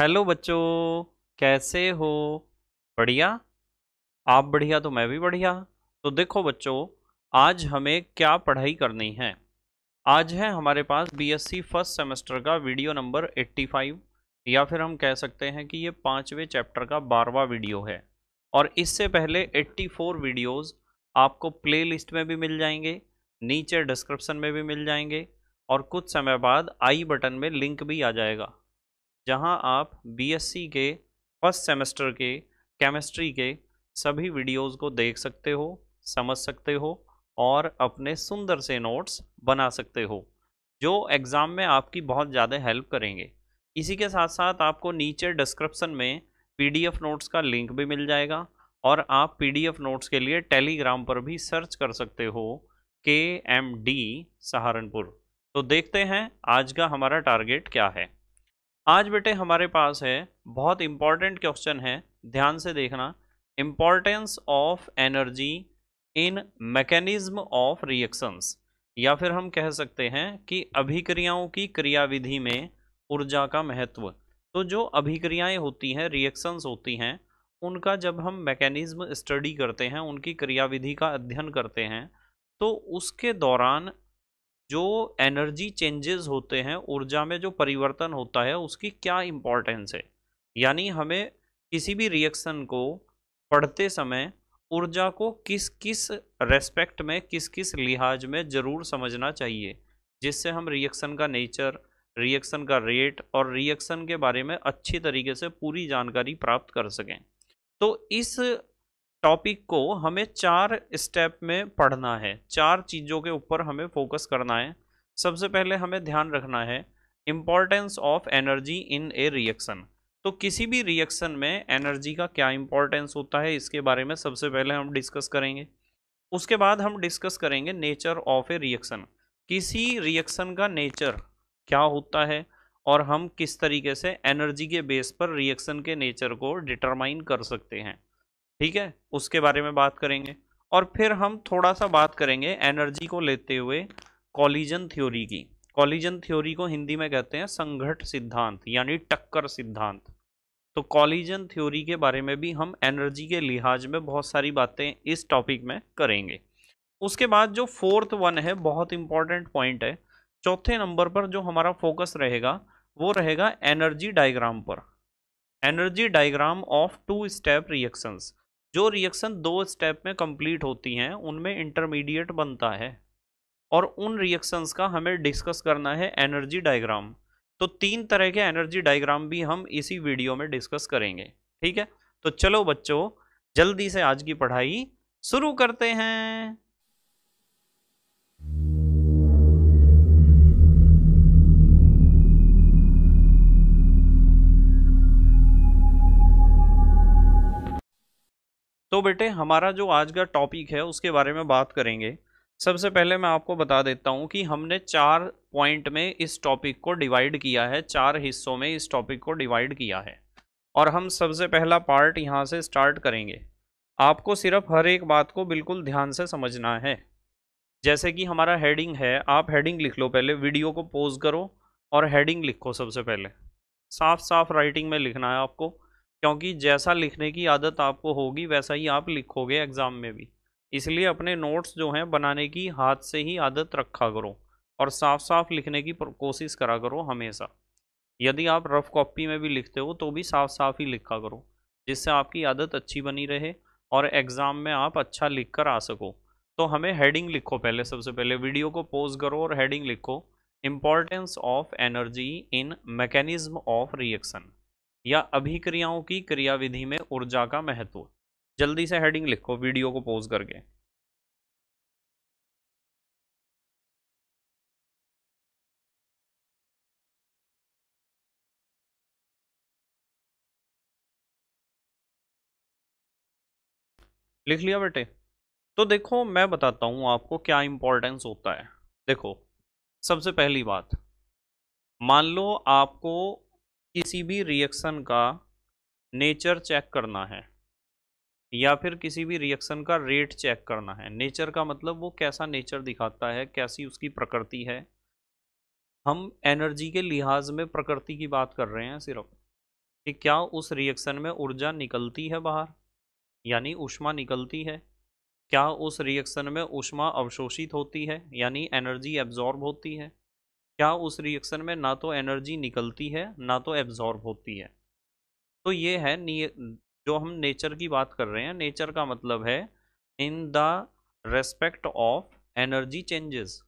hello बच्चों कैसे हो बढ़िया आप बढ़िया तो मैं भी बढ़िया तो देखो बच्चों आज हमें क्या पढ़ाई करनी है आज है हमारे पास बीएससी फर्स्ट सेमेस्टर का वीडियो नंबर 85 या फिर हम कह सकते हैं कि ये पाँचवें चैप्टर का बारवा वीडियो है और इससे पहले 84 वीडियोस आपको प्लेलिस्ट में भी मिल जाएंगे नीचे डिस्क्रिप्शन में भी मिल जाएंगे और कुछ समय बाद आई बटन में लिंक भी आ जाएगा जहां आप बीएससी के फर्स्ट सेमेस्टर के केमिस्ट्री के सभी वीडियोस को देख सकते हो समझ सकते हो और अपने सुंदर से नोट्स बना सकते हो जो एग्ज़ाम में आपकी बहुत ज़्यादा हेल्प करेंगे इसी के साथ साथ आपको नीचे डिस्क्रिप्सन में पीडीएफ नोट्स का लिंक भी मिल जाएगा और आप पीडीएफ नोट्स के लिए टेलीग्राम पर भी सर्च कर सकते हो के एम डी सहारनपुर तो देखते हैं आज का हमारा टारगेट क्या है आज बेटे हमारे पास है बहुत इम्पॉर्टेंट क्वेश्चन है ध्यान से देखना importance of energy in mechanism of reactions या फिर हम कह सकते हैं कि अभिक्रियाओं की क्रियाविधि में ऊर्जा का महत्व तो जो अभिक्रियाएं होती हैं रिएक्शंस होती हैं उनका जब हम मैकेनिज्म स्टडी करते हैं उनकी क्रियाविधि का अध्ययन करते हैं तो उसके दौरान जो एनर्जी चेंजेस होते हैं ऊर्जा में जो परिवर्तन होता है उसकी क्या इम्पोर्टेंस है यानी हमें किसी भी रिएक्शन को पढ़ते समय ऊर्जा को किस किस रेस्पेक्ट में किस किस लिहाज में ज़रूर समझना चाहिए जिससे हम रिएक्शन का नेचर रिएक्शन का रेट और रिएक्शन के बारे में अच्छी तरीके से पूरी जानकारी प्राप्त कर सकें तो इस टॉपिक को हमें चार स्टेप में पढ़ना है चार चीज़ों के ऊपर हमें फोकस करना है सबसे पहले हमें ध्यान रखना है importance of energy in a reaction तो किसी भी रिएक्शन में एनर्जी का क्या इम्पोर्टेंस होता है इसके बारे में सबसे पहले हम डिस्कस करेंगे उसके बाद हम डिस्कस करेंगे नेचर ऑफ ए रिएक्शन किसी रिएक्शन का नेचर क्या होता है और हम किस तरीके से एनर्जी के बेस पर रिएक्शन के नेचर को डिटरमाइन कर सकते हैं ठीक है उसके बारे में बात करेंगे और फिर हम थोड़ा सा बात करेंगे एनर्जी को लेते हुए कॉलिजन थ्योरी की कॉलिजन थ्योरी को हिंदी में कहते हैं संघट सिद्धांत यानी टक्कर सिद्धांत तो कॉलिजन थ्योरी के बारे में भी हम एनर्जी के लिहाज में बहुत सारी बातें इस टॉपिक में करेंगे उसके बाद जो फोर्थ वन है बहुत इंपॉर्टेंट पॉइंट है चौथे नंबर पर जो हमारा फोकस रहेगा वो रहेगा एनर्जी डायग्राम पर energy diagram of two step reactions जो रिएक्शन दो स्टेप में कंप्लीट होती हैं उनमें इंटरमीडिएट बनता है और उन रिएक्शंस का हमें डिस्कस करना है एनर्जी डायग्राम तो तीन तरह के एनर्जी डायग्राम भी हम इसी वीडियो में डिस्कस करेंगे ठीक है तो चलो बच्चों जल्दी से आज की पढ़ाई शुरू करते हैं तो बेटे हमारा जो आज का टॉपिक है उसके बारे में बात करेंगे सबसे पहले मैं आपको बता देता हूँ कि हमने चार पॉइंट में इस टॉपिक को डिवाइड किया है चार हिस्सों में इस टॉपिक को डिवाइड किया है और हम सबसे पहला पार्ट यहाँ से स्टार्ट करेंगे आपको सिर्फ हर एक बात को बिल्कुल ध्यान से समझना है जैसे कि हमारा हेडिंग है आप हेडिंग लिख लो पहले वीडियो को पोज करो और हेडिंग लिखो सबसे पहले साफ साफ राइटिंग में लिखना है आपको क्योंकि जैसा लिखने की आदत आपको होगी वैसा ही आप लिखोगे एग्ज़ाम में भी इसलिए अपने नोट्स जो हैं बनाने की हाथ से ही आदत रखा करो और साफ साफ लिखने की कोशिश करा करो हमेशा यदि आप रफ़ कॉपी में भी लिखते हो तो भी साफ साफ ही लिखा करो जिससे आपकी आदत अच्छी बनी रहे और एग्ज़ाम में आप अच्छा लिख कर आ सको तो हमें हेडिंग लिखो पहले सबसे पहले वीडियो को पोज करो और हेडिंग लिखो importance of energy in mechanism of reaction या अभिक्रियाओं की क्रियाविधि में ऊर्जा का महत्व जल्दी से हेडिंग लिखो वीडियो को पोज करके लिख लिया बेटे तो देखो मैं बताता हूं आपको क्या इंपॉर्टेंस होता है देखो सबसे पहली बात मान लो आपको किसी भी रिएक्शन का नेचर चेक करना है या फिर किसी भी रिएक्शन का रेट चेक करना है नेचर का मतलब वो कैसा नेचर दिखाता है कैसी उसकी प्रकृति है हम एनर्जी के लिहाज में प्रकृति की बात कर रहे हैं सिर्फ कि क्या उस रिएक्शन में ऊर्जा निकलती है बाहर यानी ऊष्मा निकलती है क्या उस रिएक्शन में ऊष्मा अवशोषित होती है यानी एनर्जी एब्जॉर्ब होती है क्या उस रिएक्शन में ना तो एनर्जी निकलती है ना तो एब्जॉर्ब होती है तो ये है जो हम नेचर की बात कर रहे हैं नेचर का मतलब है in the respect of energy changes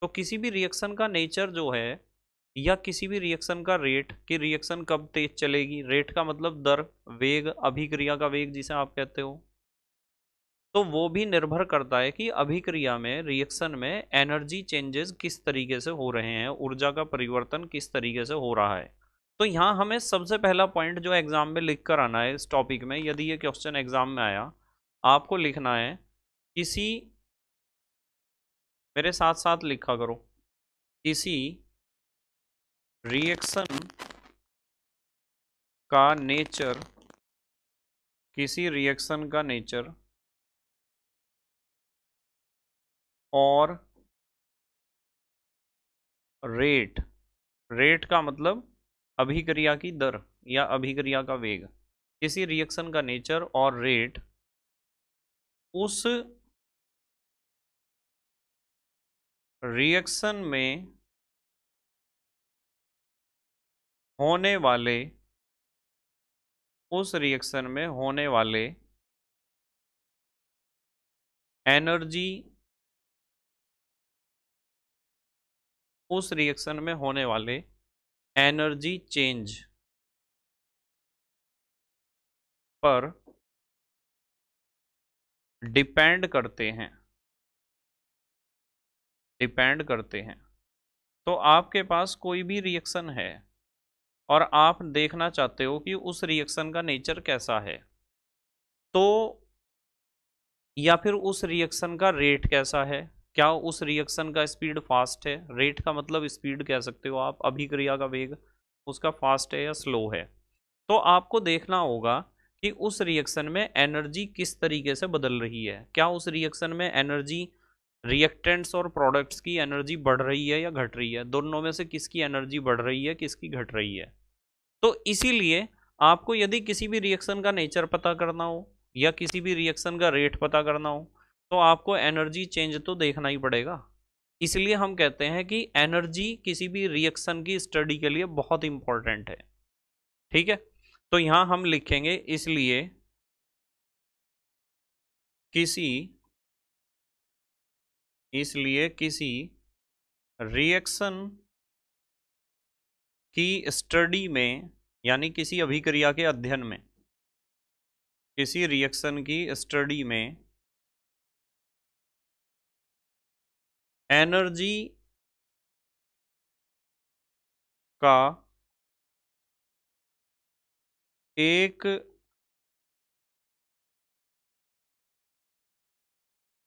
तो किसी भी रिएक्शन का नेचर जो है या किसी भी रिएक्शन का रेट कि रिएक्शन कब तेज चलेगी रेट का मतलब दर वेग अभिक्रिया का वेग जिसे आप कहते हो तो वो भी निर्भर करता है कि अभिक्रिया में रिएक्शन में एनर्जी चेंजेस किस तरीके से हो रहे हैं ऊर्जा का परिवर्तन किस तरीके से हो रहा है तो यहाँ हमें सबसे पहला पॉइंट जो एग्ज़ाम में लिख कर आना है इस टॉपिक में यदि ये क्वेश्चन एग्ज़ाम में आया आपको लिखना है किसी मेरे साथ साथ लिखा करो किसी रिएक्शन का नेचर किसी रिएक्शन का नेचर और रेट रेट का मतलब अभिक्रिया की दर या अभिक्रिया का वेग किसी रिएक्शन का नेचर और रेट उस रिएक्शन में होने वाले उस रिएक्शन में होने वाले एनर्जी उस रिएक्शन में होने वाले एनर्जी चेंज पर डिपेंड करते हैं डिपेंड करते हैं तो आपके पास कोई भी रिएक्शन है और आप देखना चाहते हो कि उस रिएक्शन का नेचर कैसा है तो या फिर उस रिएक्शन का रेट कैसा है क्या उस रिएक्शन का स्पीड फास्ट है रेट का मतलब स्पीड कह सकते हो आप अभिक्रिया का वेग उसका फास्ट है या स्लो है तो आपको देखना होगा कि उस रिएक्शन में एनर्जी किस तरीके से बदल रही है क्या उस रिएक्शन में एनर्जी रिएक्टेंट्स और प्रोडक्ट्स की एनर्जी बढ़ रही है या घट रही है दोनों में से किसकी एनर्जी बढ़ रही है किसकी घट रही है तो इसीलिए आपको यदि किसी भी रिएक्शन का नेचर पता करना हो या किसी भी रिएक्शन का रेट पता करना हो तो आपको एनर्जी चेंज तो देखना ही पड़ेगा इसलिए हम कहते हैं कि एनर्जी किसी भी रिएक्शन की स्टडी के लिए बहुत इंपॉर्टेंट है ठीक है तो यहां हम लिखेंगे इसलिए किसी इसलिए किसी रिएक्शन की स्टडी में यानी किसी अभिक्रिया के अध्ययन में किसी रिएक्शन की स्टडी में एनर्जी का एक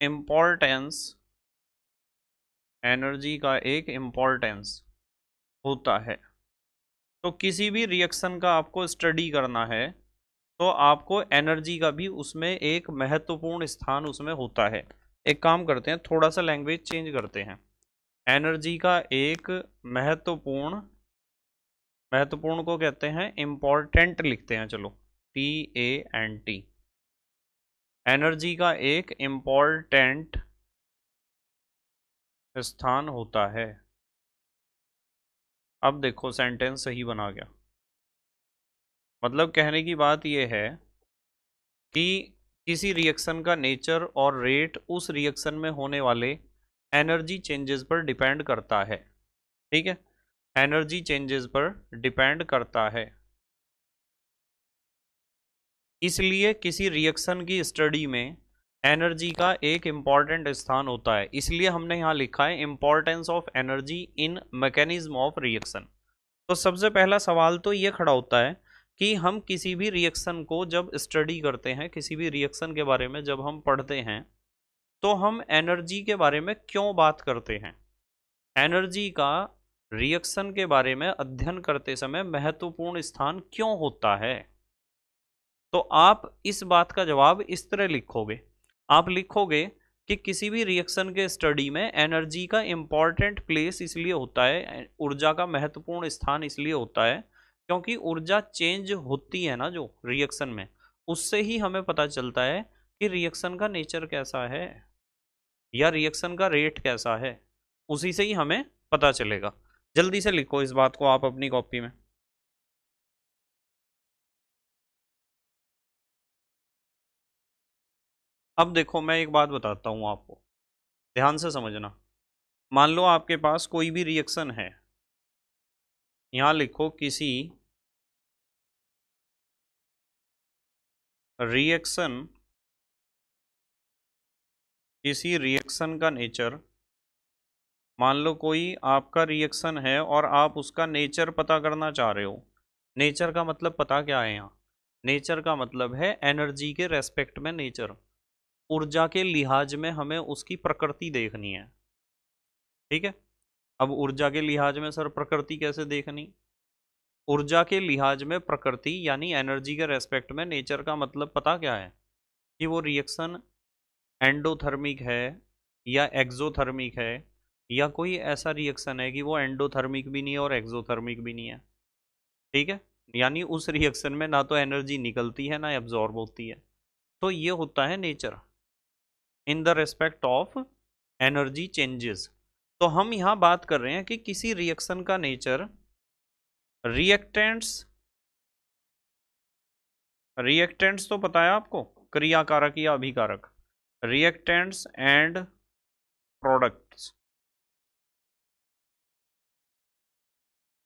इम्पोर्टेंस एनर्जी का एक इम्पोर्टेंस होता है तो किसी भी रिएक्शन का आपको स्टडी करना है तो आपको एनर्जी का भी उसमें एक महत्वपूर्ण स्थान उसमें होता है एक काम करते हैं थोड़ा सा लैंग्वेज चेंज करते हैं एनर्जी का एक महत्वपूर्ण महत्वपूर्ण को कहते हैं इम्पॉर्टेंट लिखते हैं चलो T A N T energy का एक इम्पॉर्टेंट स्थान होता है अब देखो सेंटेंस सही बना गया मतलब कहने की बात यह है कि किसी रिएक्शन का नेचर और रेट उस रिएक्शन में होने वाले एनर्जी चेंजेस पर डिपेंड करता है ठीक है एनर्जी चेंजेस पर डिपेंड करता है इसलिए किसी रिएक्शन की स्टडी में एनर्जी का एक इम्पॉर्टेंट स्थान होता है इसलिए हमने यहाँ लिखा है importance of energy in mechanism of reaction तो सबसे पहला सवाल तो ये खड़ा होता है कि हम किसी भी रिएक्शन को जब स्टडी करते हैं किसी भी रिएक्शन के बारे में जब हम पढ़ते हैं तो हम एनर्जी के बारे में क्यों बात करते हैं एनर्जी का रिएक्शन के बारे में अध्ययन करते समय महत्वपूर्ण स्थान क्यों होता है तो आप इस बात का जवाब इस तरह लिखोगे आप लिखोगे कि किसी भी रिएक्शन के स्टडी में एनर्जी का इम्पॉर्टेंट प्लेस इसलिए होता है ऊर्जा का महत्वपूर्ण स्थान इसलिए होता है क्योंकि ऊर्जा चेंज होती है ना जो रिएक्शन में उससे ही हमें पता चलता है कि रिएक्शन का नेचर कैसा है या रिएक्शन का रेट कैसा है उसी से ही हमें पता चलेगा जल्दी से लिखो इस बात को आप अपनी कॉपी में अब देखो मैं एक बात बताता हूँ आपको ध्यान से समझना मान लो आपके पास कोई भी रिएक्शन है यहाँ लिखो किसी रिएक्शन किसी रिएक्शन का नेचर मान लो कोई आपका रिएक्शन है और आप उसका नेचर पता करना चाह रहे हो नेचर का मतलब पता क्या है यहाँ नेचर का मतलब है एनर्जी के रेस्पेक्ट में नेचर ऊर्जा के लिहाज में हमें उसकी प्रकृति देखनी है ठीक है अब ऊर्जा के लिहाज में सर प्रकृति कैसे देखनी ऊर्जा के लिहाज में प्रकृति यानी एनर्जी के रेस्पेक्ट में नेचर का मतलब पता क्या है कि वो रिएक्शन एंडोथर्मिक है या एक्जोथर्मिक है या कोई ऐसा रिएक्शन है कि वो एंडोथर्मिक भी नहीं है और एक्जोथर्मिक भी नहीं है ठीक है यानी उस रिएक्शन में ना तो एनर्जी निकलती है ना एब्जॉर्ब होती है तो ये होता है nature in the respect of energy changes तो हम यहाँ बात कर रहे हैं कि किसी रिएक्शन का नेचर रिएक्टेंट्स रिएक्टेंट्स तो पता है आपको क्रियाकारक या अभिकारक रिएक्टेंट्स एंड प्रोडक्ट्स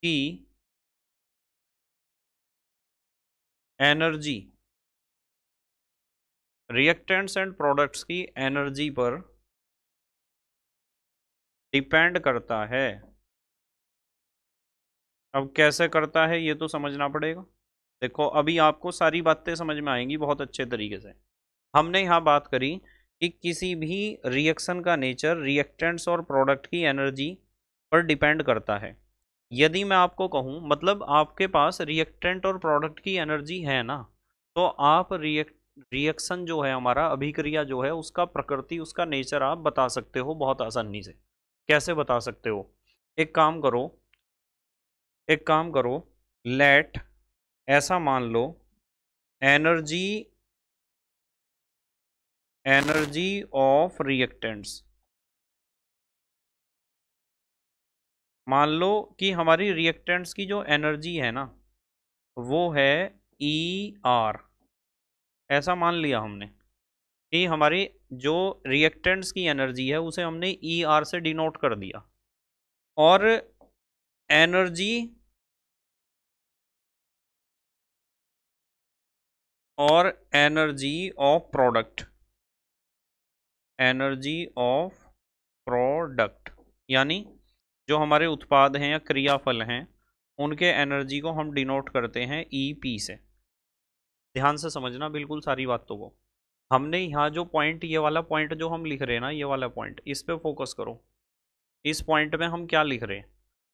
की एनर्जी रिएक्टेंट्स एंड प्रोडक्ट्स की एनर्जी पर डिपेंड करता है अब कैसे करता है ये तो समझना पड़ेगा देखो अभी आपको सारी बातें समझ में आएंगी बहुत अच्छे तरीके से हमने यहाँ बात करी कि किसी भी रिएक्शन का नेचर रिएक्टेंट्स और प्रोडक्ट की एनर्जी पर डिपेंड करता है यदि मैं आपको कहूँ मतलब आपके पास रिएक्टेंट और प्रोडक्ट की एनर्जी है ना तो आप रिएक्ट रिएक्शन जो है हमारा अभिक्रिया जो है उसका प्रकृति उसका नेचर आप बता सकते हो बहुत आसानी से कैसे बता सकते हो एक काम करो एक काम करो लेट ऐसा मान लो एनर्जी एनर्जी ऑफ रिएक्टेंट्स मान लो कि हमारी रिएक्टेंट्स की जो एनर्जी है ना वो है ई e आर ऐसा मान लिया हमने कि हमारी जो रिएक्टेंट्स की एनर्जी है उसे हमने ई e आर से डिनोट कर दिया और एनर्जी और energy of product energy of product यानी जो हमारे उत्पाद हैं या क्रियाफल हैं उनके एनर्जी को हम डिनोट करते हैं ई e पी से ध्यान से समझना बिल्कुल सारी बातों को हमने यहाँ जो पॉइंट ये वाला पॉइंट जो हम लिख रहे हैं ना ये वाला पॉइंट इस पे फोकस करो इस पॉइंट में हम क्या लिख रहे हैं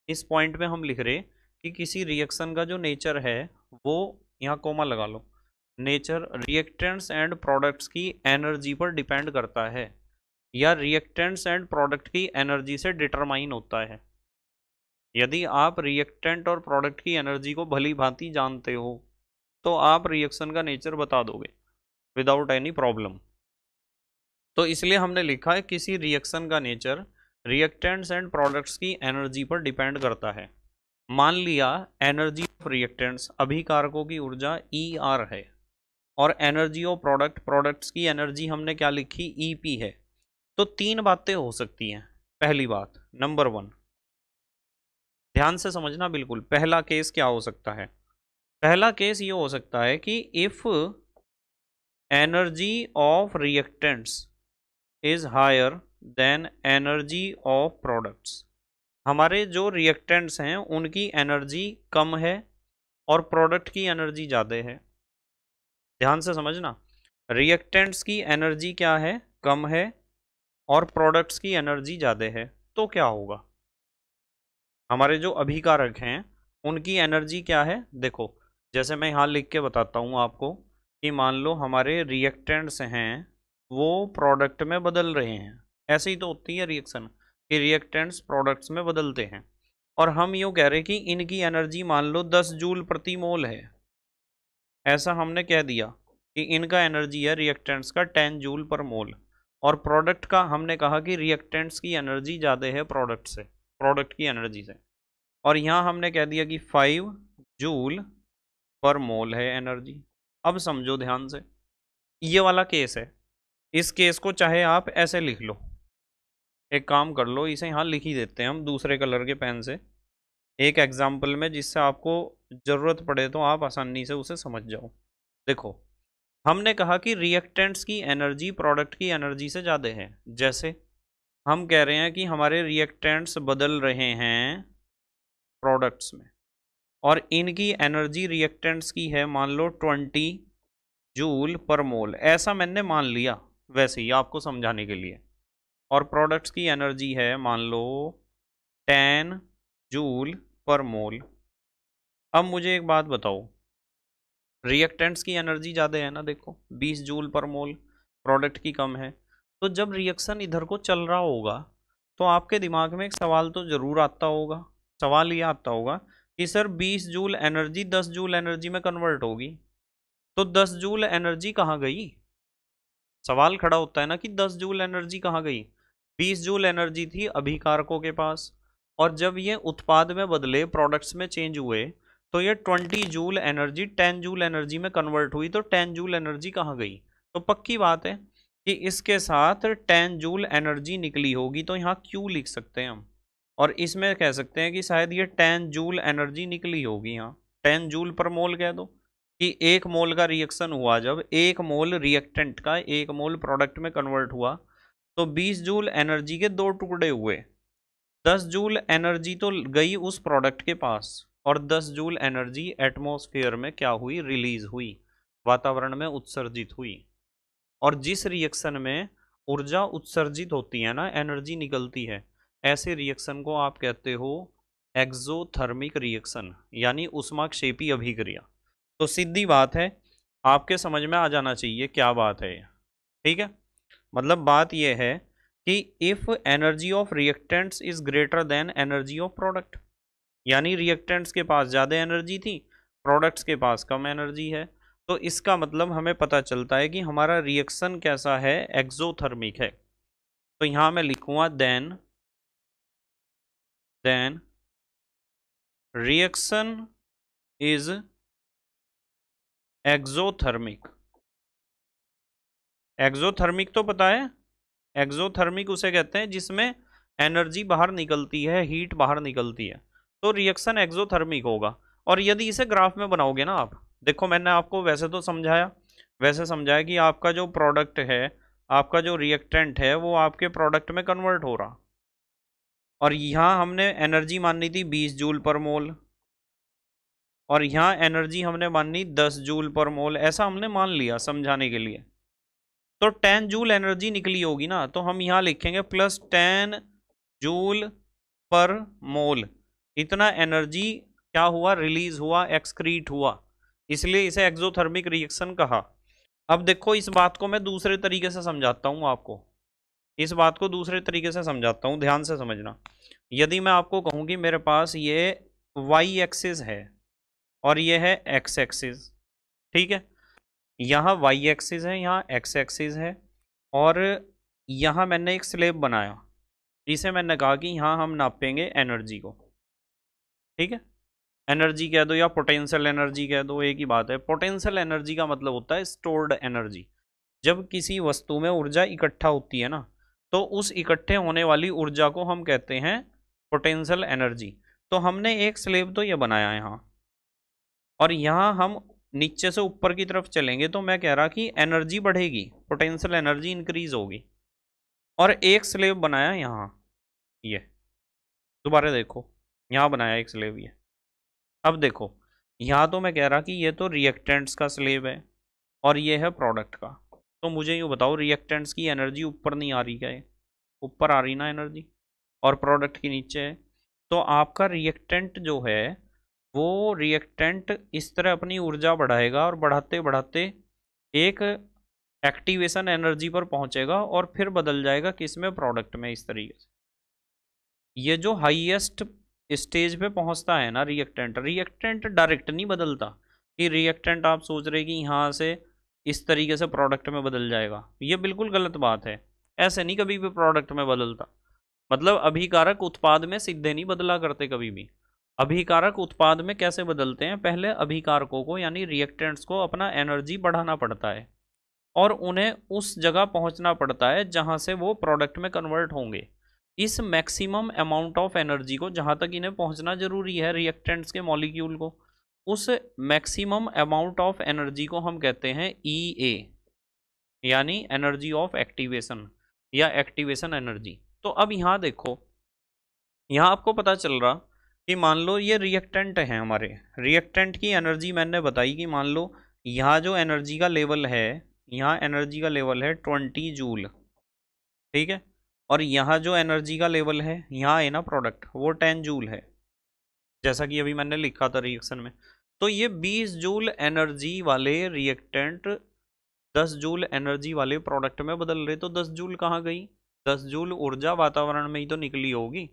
इस पॉइंट में हम लिख रहे कि किसी रिएक्शन का जो नेचर है वो यहाँ कोमा लगा लो नेचर रिएक्टेंट्स एंड प्रोडक्ट्स की एनर्जी पर डिपेंड करता है या रिएक्टेंट्स एंड प्रोडक्ट की एनर्जी से डिटरमाइन होता है यदि आप रिएक्टेंट और प्रोडक्ट की एनर्जी को भली भांति जानते हो तो आप रिएक्शन का नेचर बता दोगे विदाउट एनी प्रॉब्लम तो इसलिए हमने लिखा है किसी रिएक्शन का नेचर रिएक्टेंट्स एंड प्रोडक्ट्स की एनर्जी पर डिपेंड करता है मान लिया एनर्जी ऑफ रिएक्टेंट्स अभिकारकों की ऊर्जा ई e ER है और एनर्जी ऑफ प्रोडक्ट प्रोडक्ट्स की एनर्जी हमने क्या लिखी ई e है तो तीन बातें हो सकती हैं पहली बात नंबर वन ध्यान से समझना बिल्कुल पहला केस क्या हो सकता है पहला केस ये हो सकता है कि if energy of reactants is higher than energy of products हमारे जो रिएक्टेंट्स हैं उनकी एनर्जी कम है और प्रोडक्ट की एनर्जी ज़्यादा है ध्यान से समझना रिएक्टेंट्स की एनर्जी क्या है कम है और प्रोडक्ट्स की एनर्जी ज़्यादा है तो क्या होगा हमारे जो अभिकारक हैं उनकी एनर्जी क्या है देखो जैसे मैं यहाँ लिख के बताता हूँ आपको कि मान लो हमारे रिएक्टेंट्स हैं वो प्रोडक्ट में बदल रहे हैं ऐसे ही तो होती है रिएक्शन कि रिएक्टेंट्स प्रोडक्ट्स में बदलते हैं और हम यूँ कह रहे हैं कि इनकी एनर्जी मान लो दस जूल प्रति मोल है ऐसा हमने कह दिया कि इनका एनर्जी है रिएक्टेंट्स का टेन जूल पर मोल और प्रोडक्ट का हमने कहा कि रिएक्टेंट्स की एनर्जी ज़्यादा है प्रोडक्ट से प्रोडक्ट की एनर्जी से और यहाँ हमने कह दिया कि फाइव जूल पर मोल है एनर्जी अब समझो ध्यान से ये वाला केस है इस केस को चाहे आप ऐसे लिख लो एक काम कर लो इसे यहाँ लिख ही देते हैं हम दूसरे कलर के पेन से एक एग्जाम्पल में जिससे आपको ज़रूरत पड़े तो आप आसानी से उसे समझ जाओ देखो हमने कहा कि रिएक्टेंट्स की एनर्जी प्रोडक्ट की एनर्जी से ज़्यादा है जैसे हम कह रहे हैं कि हमारे रिएक्टेंट्स बदल रहे हैं प्रोडक्ट्स में और इनकी एनर्जी रिएक्टेंट्स की है मान लो ट्वेंटी जूल पर मोल ऐसा मैंने मान लिया वैसे ही आपको समझाने के लिए और प्रोडक्ट्स की एनर्जी है मान लो टेन जूल पर मोल अब मुझे एक बात बताओ रिएक्टेंट्स की एनर्जी ज़्यादा है ना देखो 20 जूल पर मोल प्रोडक्ट की कम है तो जब रिएक्शन इधर को चल रहा होगा तो आपके दिमाग में एक सवाल तो ज़रूर आता होगा सवाल ये आता होगा कि sir 20 joule energy 10 joule energy में कन्वर्ट होगी तो 10 जूल एनर्जी कहाँ गई सवाल खड़ा होता है ना कि 10 जूल एनर्जी कहाँ गई 20 जूल एनर्जी थी अभिकारकों के पास और जब ये उत्पाद में बदले प्रोडक्ट्स में चेंज हुए तो ये 20 जूल एनर्जी 10 जूल एनर्जी में कन्वर्ट हुई तो 10 जूल एनर्जी कहाँ गई तो पक्की बात है कि इसके साथ 10 जूल एनर्जी निकली होगी तो यहाँ क्यू लिख सकते हैं हम और इसमें कह सकते हैं कि शायद ये 10 जूल एनर्जी निकली होगी यहाँ 10 जूल पर मोल कह दो कि एक मोल का रिएक्शन हुआ जब एक मोल रिएक्टेंट का एक मोल प्रोडक्ट में कन्वर्ट हुआ तो बीस जूल एनर्जी के दो टुकड़े हुए 10 जूल एनर्जी तो गई उस प्रोडक्ट के पास और 10 जूल एनर्जी एटमोसफियर में क्या हुई रिलीज हुई वातावरण में उत्सर्जित हुई और जिस रिएक्शन में ऊर्जा उत्सर्जित होती है ना एनर्जी निकलती है ऐसे रिएक्शन को आप कहते हो एक्जोथर्मिक रिएक्शन यानी उष्माक्षेपी अभिक्रिया तो सीधी बात है आपके समझ में आ जाना चाहिए क्या बात है ठीक है मतलब बात यह है कि if energy of reactants is greater than energy of product यानी रिएक्टेंट्स के पास ज़्यादा एनर्जी थी प्रोडक्ट्स के पास कम एनर्जी है तो इसका मतलब हमें पता चलता है कि हमारा रिएक्शन कैसा है एक्जोथर्मिक है तो यहाँ मैं लिखूँगा then then reaction is exothermic exothermic तो पता है एक्जोथर्मिक उसे कहते हैं जिसमें एनर्जी बाहर निकलती है हीट बाहर निकलती है तो रिएक्शन एक्सोथर्मिक होगा और यदि इसे ग्राफ में बनाओगे ना आप देखो मैंने आपको वैसे तो समझाया वैसे समझाया कि आपका जो प्रोडक्ट है आपका जो रिएक्टेंट है वो आपके प्रोडक्ट में कन्वर्ट हो रहा और यहाँ हमने एनर्जी माननी थी 20 जूल पर मोल और यहाँ एनर्जी हमने माननी 10 जूल पर मोल ऐसा हमने मान लिया समझाने के लिए तो टेन जूल एनर्जी निकली होगी ना तो हम यहाँ लिखेंगे प्लस टेन जूल पर मोल इतना एनर्जी क्या हुआ रिलीज हुआ एक्सक्रीट हुआ इसलिए इसे एक्जोथर्मिक रिएक्शन कहा अब देखो इस बात को मैं दूसरे तरीके से समझाता हूँ आपको इस बात को दूसरे तरीके से समझाता हूँ ध्यान से समझना यदि मैं आपको कहूँ कि मेरे पास ये वाई एक्सिस है और ये है एक्स एक्सिस ठीक है यहाँ वाई एक्सिस है यहाँ एक्स एक्सिस है और यहाँ मैंने एक स्लेब बनाया जिसे मैंने कहा कि यहाँ हम नापेंगे एनर्जी को ठीक है एनर्जी कह दो या पोटेंशियल एनर्जी कह दो एक ही बात है पोटेंशियल एनर्जी का मतलब होता है स्टोर्ड एनर्जी जब किसी वस्तु में ऊर्जा इकट्ठा होती है ना तो उस इकट्ठे होने वाली ऊर्जा को हम कहते हैं पोटेंशियल एनर्जी तो हमने एक स्लेब तो ये बनाया यहाँ और यहाँ हम नीचे से ऊपर की तरफ चलेंगे तो मैं कह रहा कि एनर्जी बढ़ेगी पोटेंशियल एनर्जी इंक्रीज होगी और एक स्लेव बनाया यहाँ ये दोबारा देखो यहाँ बनाया एक स्लेव ये अब देखो यहाँ तो मैं कह रहा कि ये तो रिएक्टेंट्स का स्लेव है और ये है प्रोडक्ट का तो मुझे यूँ बताओ रिएक्टेंट्स की एनर्जी ऊपर नहीं आ रही क्या ऊपर आ रही ना एनर्जी और प्रोडक्ट के नीचे है तो आपका रिएक्टेंट जो है वो रिएक्टेंट इस तरह अपनी ऊर्जा बढ़ाएगा और बढ़ाते बढ़ाते एक एक्टिवेशन एनर्जी पर पहुंचेगा और फिर बदल जाएगा किस में प्रोडक्ट में इस तरीके से ये जो हाईएस्ट स्टेज पे पहुंचता है ना रिएक्टेंट रिएक्टेंट डायरेक्ट नहीं बदलता कि रिएक्टेंट आप सोच रहे कि यहाँ से इस तरीके से प्रोडक्ट में बदल जाएगा ये बिल्कुल गलत बात है ऐसे नहीं कभी भी प्रोडक्ट में बदलता मतलब अभिकारक उत्पाद में सीधे नहीं बदला करते कभी भी अभिकारक उत्पाद में कैसे बदलते हैं पहले अभिकारकों को यानी रिएक्टेंट्स को अपना एनर्जी बढ़ाना पड़ता है और उन्हें उस जगह पहुंचना पड़ता है जहां से वो प्रोडक्ट में कन्वर्ट होंगे इस मैक्सिमम अमाउंट ऑफ एनर्जी को जहां तक इन्हें पहुंचना जरूरी है रिएक्टेंट्स के मॉलिक्यूल को उस मैक्सिमम अमाउंट ऑफ एनर्जी को हम कहते हैं ई e ए यानी एनर्जी ऑफ एक्टिवेशन या एक्टिवेशन एनर्जी तो अब यहाँ देखो यहाँ आपको पता चल रहा कि मान लो ये रिएक्टेंट हैं हमारे रिएक्टेंट की एनर्जी मैंने बताई कि मान लो यहाँ जो एनर्जी का लेवल है यहाँ एनर्जी का लेवल है ट्वेंटी जूल ठीक है और यहाँ जो एनर्जी का लेवल है यहाँ है ना प्रोडक्ट वो टेन जूल है जैसा कि अभी मैंने लिखा था रिएक्शन में तो ये बीस जूल एनर्जी वाले रिएक्टेंट दस जूल एनर्जी वाले प्रोडक्ट में बदल रहे तो दस जूल कहाँ गई दस जूल ऊर्जा वातावरण में ही तो निकली होगी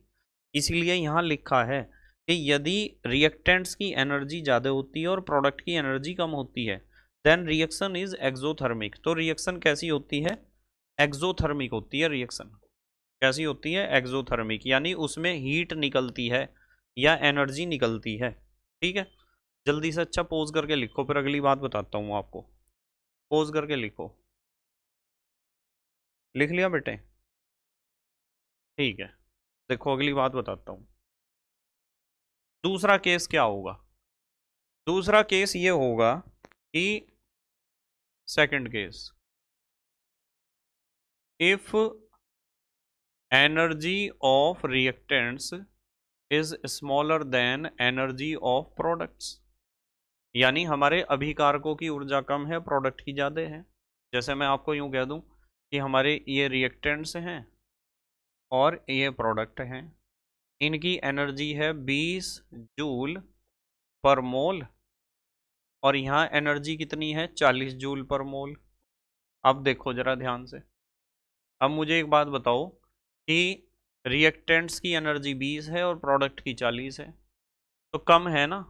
इसीलिए यहाँ लिखा है कि यदि रिएक्टेंट्स की एनर्जी ज़्यादा होती है और प्रोडक्ट की एनर्जी कम होती है देन रिएक्शन इज एक्जोथर्मिक तो रिएक्शन कैसी होती है एक्जोथर्मिक होती है रिएक्शन कैसी होती है एक्जोथर्मिक यानी उसमें हीट निकलती है या एनर्जी निकलती है ठीक है जल्दी से अच्छा पोज करके लिखो फिर अगली बात बताता हूँ आपको पोज करके लिखो लिख लिया बेटे ठीक है देखो अगली बात बताता हूँ दूसरा केस क्या होगा दूसरा केस ये होगा कि second case if energy of reactants is smaller than energy of products यानी हमारे अभिकारकों की ऊर्जा कम है प्रोडक्ट की ज़्यादा है जैसे मैं आपको यूँ कह दूँ कि हमारे ये रिएक्टेंट्स हैं और ये प्रोडक्ट हैं इनकी एनर्जी है 20 जूल पर मोल और यहाँ एनर्जी कितनी है 40 जूल पर मोल अब देखो ज़रा ध्यान से अब मुझे एक बात बताओ कि रिएक्टेंट्स की एनर्जी 20 है और प्रोडक्ट की 40 है तो कम है ना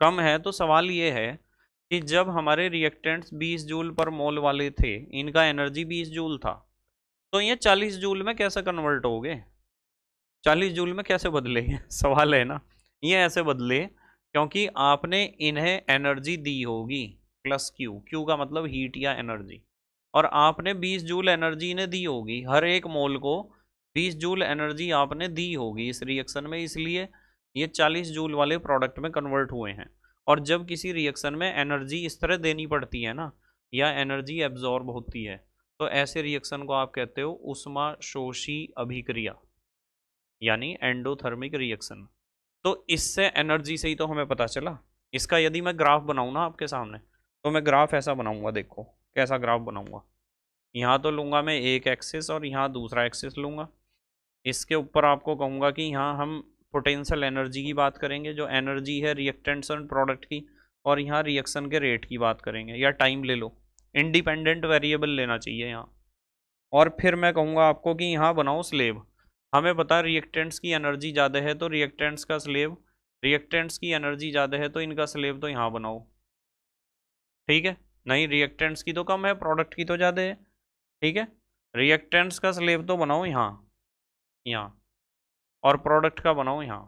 कम है तो सवाल ये है कि जब हमारे रिएक्टेंट्स 20 जूल पर मोल वाले थे इनका एनर्जी 20 जूल था तो ये 40 जूल में कैसे कन्वर्ट हो गए चालीस जूल में कैसे बदले सवाल है ना ये ऐसे बदले क्योंकि आपने इन्हें एनर्जी दी होगी प्लस क्यू क्यू का मतलब हीट या एनर्जी और आपने 20 जूल एनर्जी इन्हें दी होगी हर एक मोल को 20 जूल एनर्जी आपने दी होगी इस रिएक्शन में इसलिए ये 40 जूल वाले प्रोडक्ट में कन्वर्ट हुए हैं और जब किसी रिएक्शन में एनर्जी इस तरह देनी पड़ती है ना या एनर्जी एब्जॉर्ब होती है तो ऐसे रिएक्शन को आप कहते हो उषमा शोषी अभिक्रिया यानी एंडोथर्मिक रिएक्शन तो इससे एनर्जी से ही तो हमें पता चला इसका यदि मैं ग्राफ बनाऊँ ना आपके सामने तो मैं ग्राफ ऐसा बनाऊँगा देखो कैसा ग्राफ बनाऊँगा यहाँ तो लूँगा मैं एक एक्सिस और यहाँ दूसरा एक्सिस लूँगा इसके ऊपर आपको कहूँगा कि यहाँ हम पोटेंशियल एनर्जी की बात करेंगे जो एनर्जी है रिएक्टेंट्स एंड प्रोडक्ट की और यहाँ रिएक्शन के रेट की बात करेंगे या टाइम ले लो इंडिपेंडेंट वेरिएबल लेना चाहिए यहाँ और फिर मैं कहूँगा आपको कि यहाँ बनाओ स्लेब हमें पता रिएक्टेंट्स की एनर्जी ज़्यादा है तो रिएक्टेंट्स का स्लेब रिएक्टेंट्स की एनर्जी ज़्यादा है तो इनका स्लेब तो यहाँ बनाओ ठीक है नहीं रिएक्टेंट्स की तो कम है प्रोडक्ट की तो ज़्यादा है ठीक है रिएक्टेंट्स का स्लेब तो बनाओ यहाँ यहाँ और प्रोडक्ट का बनाओ यहाँ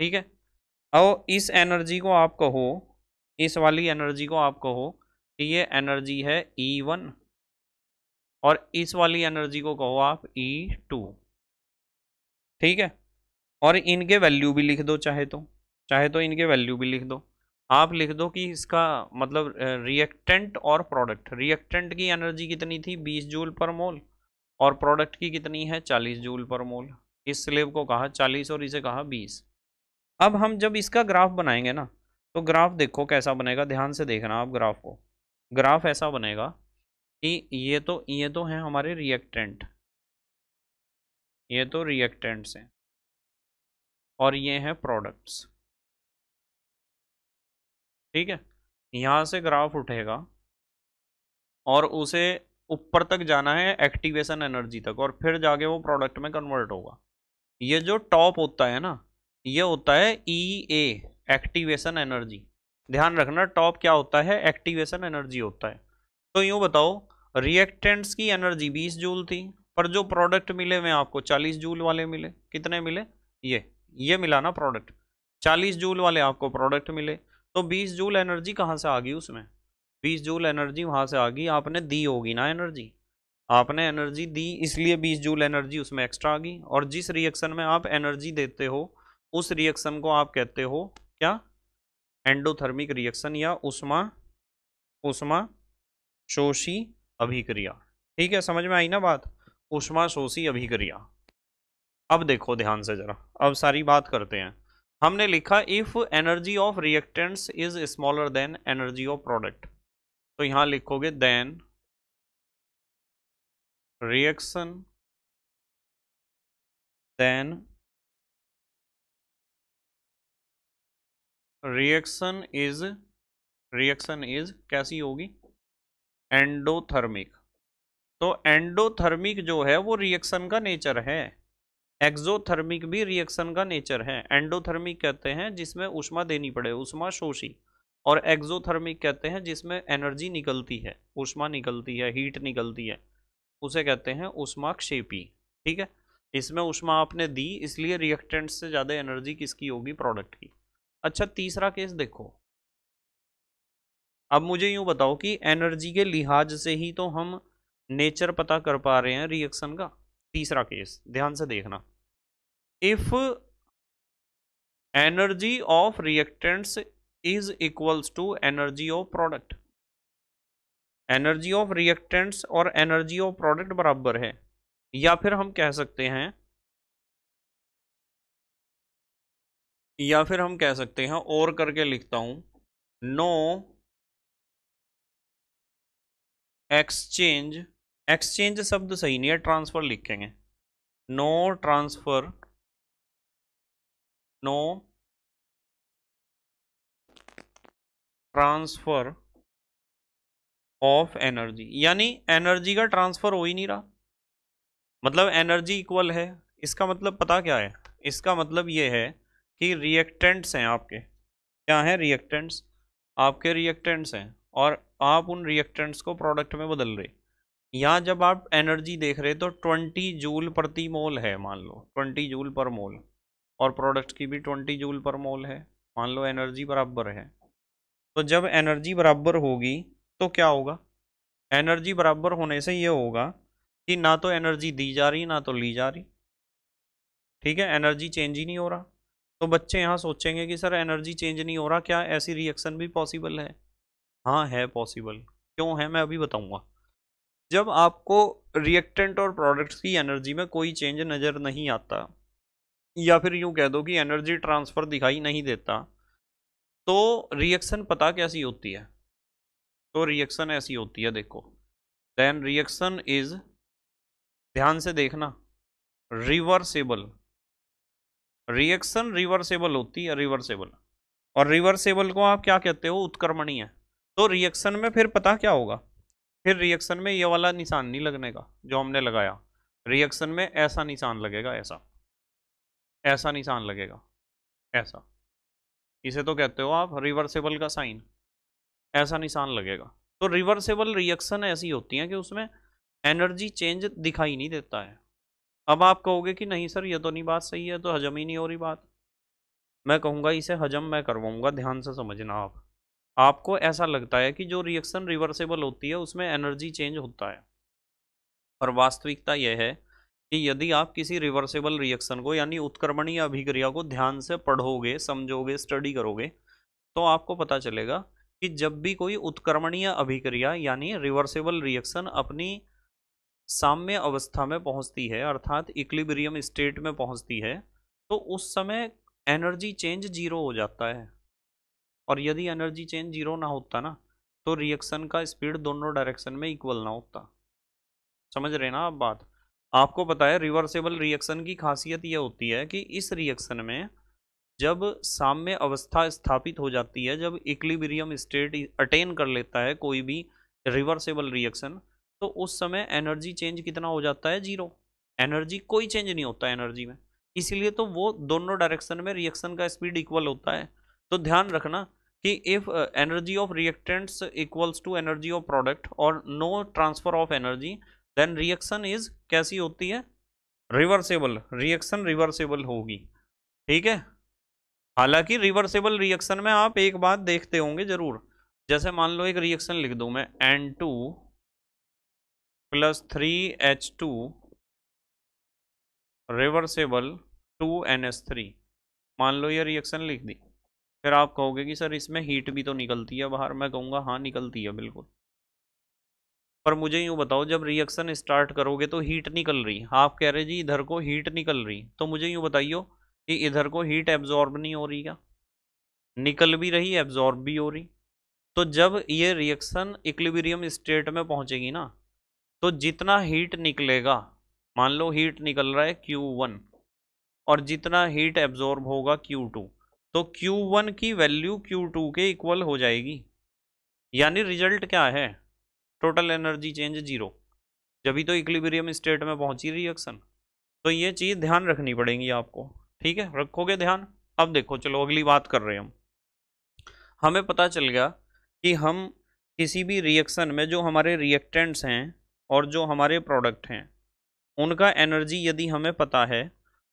ठीक है अब इस एनर्जी को आप कहो इस वाली एनर्जी को आप कहो कि ये एनर्जी है ई e वन और इस वाली एनर्जी को कहो आप ई e टू ठीक है और इनके वैल्यू भी लिख दो चाहे तो चाहे तो इनके वैल्यू भी लिख दो आप लिख दो कि इसका मतलब रिएक्टेंट और प्रोडक्ट रिएक्टेंट की एनर्जी कितनी थी 20 जूल पर मोल और प्रोडक्ट की कितनी है 40 जूल पर मोल इस स्लेब को कहा 40 और इसे कहा 20 अब हम जब इसका ग्राफ बनाएंगे ना तो ग्राफ देखो कैसा बनेगा ध्यान से देखना आप ग्राफ को ग्राफ ऐसा बनेगा कि ये तो ये तो हैं हमारे रिएक्टेंट ये तो रिएक्टेंट्स हैं और ये हैं प्रोडक्ट्स ठीक है यहाँ से ग्राफ उठेगा और उसे ऊपर तक जाना है एक्टिवेशन एनर्जी तक और फिर जाके वो प्रोडक्ट में कन्वर्ट होगा ये जो टॉप होता है ना ये होता है ई ए एक्टिवेशन एनर्जी ध्यान रखना टॉप क्या होता है एक्टिवेशन एनर्जी होता है तो यूँ बताओ रिएक्टेंट्स की एनर्जी 20 जूल थी पर जो प्रोडक्ट मिले वे आपको 40 जूल वाले मिले कितने मिले ये ये मिला ना प्रोडक्ट 40 जूल वाले आपको प्रोडक्ट मिले तो 20 जूल एनर्जी कहाँ से आ गई उसमें 20 जूल एनर्जी वहाँ से आ गई आपने दी होगी ना एनर्जी आपने एनर्जी दी इसलिए 20 जूल एनर्जी उसमें एक्स्ट्रा आ गई और जिस रिएक्शन में आप एनर्जी देते हो उस रिएक्शन को आप कहते हो क्या एंडोथर्मिक रिएक्शन या उष्मा उष्मा शोषी अभिक्रिया ठीक है समझ में आई ना बात उष्मा शोषी अभिक्रिया अब देखो ध्यान से जरा अब सारी बात करते हैं हमने लिखा if energy of reactants is smaller than energy of product तो यहां लिखोगे then reaction then reaction is reaction is कैसी होगी एंडोथर्मिक तो एंडोथर्मिक जो है वो रिएक्शन का नेचर है एक्जोथर्मिक भी रिएक्शन का नेचर है एंडोथर्मिक कहते हैं जिसमें उष्मा देनी पड़े उष्मा शोषी और एक्जोथर्मिक कहते हैं जिसमें एनर्जी निकलती है उष्मा निकलती है हीट निकलती है उसे कहते हैं उष्मा क्षेपी ठीक है इसमें उष्मा आपने दी इसलिए रिएक्टेंट से ज़्यादा एनर्जी किसकी होगी प्रोडक्ट की अच्छा तीसरा केस देखो अब मुझे यूँ बताओ कि एनर्जी के लिहाज से ही तो हम नेचर पता कर पा रहे हैं रिएक्शन का तीसरा केस ध्यान से देखना if energy of reactants is equals to energy of product energy of reactants और एनर्जी ऑफ प्रोडक्ट बराबर है या फिर हम कह सकते हैं या फिर हम कह सकते हैं और करके लिखता हूं नो एक्सचेंज एक्सचेंज शब्द सही नहीं है ट्रांसफर लिखेंगे no transfer no transfer of energy यानी एनर्जी का ट्रांसफर हो ही नहीं रहा मतलब एनर्जी इक्वल है इसका मतलब पता क्या है इसका मतलब ये है कि रिएक्टेंट्स हैं आपके क्या हैं रिएक्टेंट्स आपके रिएक्टेंट्स हैं और आप उन रिएक्टेंट्स को प्रोडक्ट में बदल रहे यहाँ जब आप एनर्जी देख रहे तो 20 जूल प्रति मोल है मान लो 20 जूल पर मोल और प्रोडक्ट की भी 20 जूल पर मोल है मान लो एनर्जी बराबर है तो जब एनर्जी बराबर होगी तो क्या होगा एनर्जी बराबर होने से ये होगा कि ना तो एनर्जी दी जा रही ना तो ली जा रही ठीक है एनर्जी चेंज ही नहीं हो रहा तो बच्चे यहाँ सोचेंगे कि सर एनर्जी चेंज नहीं हो रहा क्या ऐसी रिएक्शन भी पॉसिबल है हाँ है पॉसिबल क्यों है मैं अभी बताऊँगा जब आपको रिएक्टेंट और प्रोडक्ट्स की एनर्जी में कोई चेंज नज़र नहीं आता या फिर यूँ कह दो कि एनर्जी ट्रांसफ़र दिखाई नहीं देता तो रिएक्शन पता कैसी होती है तो रिएक्शन ऐसी होती है देखो देन रिएक्शन इज ध्यान से देखना रिवर्सेबल रिएक्शन रिवर्सेबल होती है रिवर्सेबल और रिवर्सेबल को आप क्या कहते हो उत्क्रमणीय तो रिएक्शन में फिर पता क्या होगा फिर रिएक्शन में ये वाला निशान नहीं लगने का जो हमने लगाया रिएक्शन में ऐसा निशान लगेगा ऐसा ऐसा निशान लगेगा ऐसा इसे तो कहते हो आप रिवर्सेबल का साइन ऐसा निशान लगेगा तो रिवर्सेबल रिएक्शन ऐसी होती हैं कि उसमें एनर्जी चेंज दिखाई नहीं देता है अब आप कहोगे कि नहीं सर ये तो नहीं बात सही है तो हजम ही नहीं हो रही बात मैं कहूँगा इसे हजम मैं करवाऊँगा ध्यान से समझना आप आपको ऐसा लगता है कि जो रिएक्शन रिवर्सेबल होती है उसमें एनर्जी चेंज होता है और वास्तविकता यह है कि यदि आप किसी रिवर्सेबल रिएक्शन को यानी उत्क्रमणीय अभिक्रिया को ध्यान से पढ़ोगे समझोगे स्टडी करोगे तो आपको पता चलेगा कि जब भी कोई उत्क्रमणीय अभिक्रिया यानी रिवर्सेबल रिएक्शन अपनी साम्य अवस्था में पहुंचती है अर्थात इक्लिब्रियम स्टेट में पहुंचती है तो उस समय एनर्जी चेंज जीरो हो जाता है और यदि एनर्जी चेंज जीरो ना होता ना तो रिएक्शन का स्पीड दोनों डायरेक्शन में इक्वल ना होता समझ रहे ना आप बात आपको पता है रिवर्सेबल रिएक्शन की खासियत यह होती है कि इस रिएक्शन में जब साम्य अवस्था स्थापित हो जाती है जब इक्लिबिरियम स्टेट अटेन कर लेता है कोई भी रिवर्सेबल रिएक्शन तो उस समय एनर्जी चेंज कितना हो जाता है जीरो एनर्जी कोई चेंज नहीं होता एनर्जी में इसलिए तो वो दोनों डायरेक्शन में रिएक्शन का स्पीड इक्वल होता है तो ध्यान रखना कि if energy of reactants equals to energy of product और no transfer of energy then reaction is कैसी होती है रिवर्सेबल रिएक्शन रिवर्सेबल होगी ठीक है हालांकि रिवर्सेबल रिएक्शन में आप एक बात देखते होंगे जरूर जैसे मान लो एक रिएक्शन लिख दूं मैं N two plus three H two reversible two N S three मान लो ये रिएक्शन लिख दी फिर आप कहोगे कि सर इसमें हीट भी तो निकलती है बाहर मैं कहूँगा हाँ निकलती है बिल्कुल पर मुझे यूँ बताओ जब रिएक्शन स्टार्ट करोगे तो हीट निकल रही आप कह रहे जी इधर को हीट निकल रही तो मुझे यूँ बताइयो कि इधर को हीट एब्जॉर्ब नहीं हो रही क्या निकल भी रही एब्जॉर्ब भी हो रही तो जब ये रिएक्शन इक्लिबीरियम स्टेट में पहुँचेगी ना तो जितना हीट निकलेगा मान लो हीट निकल रहा है क्यू और जितना हीट एब्जॉर्ब होगा क्यू तो Q1 की वैल्यू Q2 के इक्वल हो जाएगी यानी रिजल्ट क्या है टोटल एनर्जी चेंज जीरो जब तो इक्लिबेरियम स्टेट में पहुंची रिएक्शन तो ये चीज़ ध्यान रखनी पड़ेगी आपको ठीक है रखोगे ध्यान अब देखो चलो अगली बात कर रहे हैं हम हमें पता चल गया कि हम किसी भी रिएक्शन में जो हमारे रिएक्टेंट्स हैं और जो हमारे प्रोडक्ट हैं उनका एनर्जी यदि हमें पता है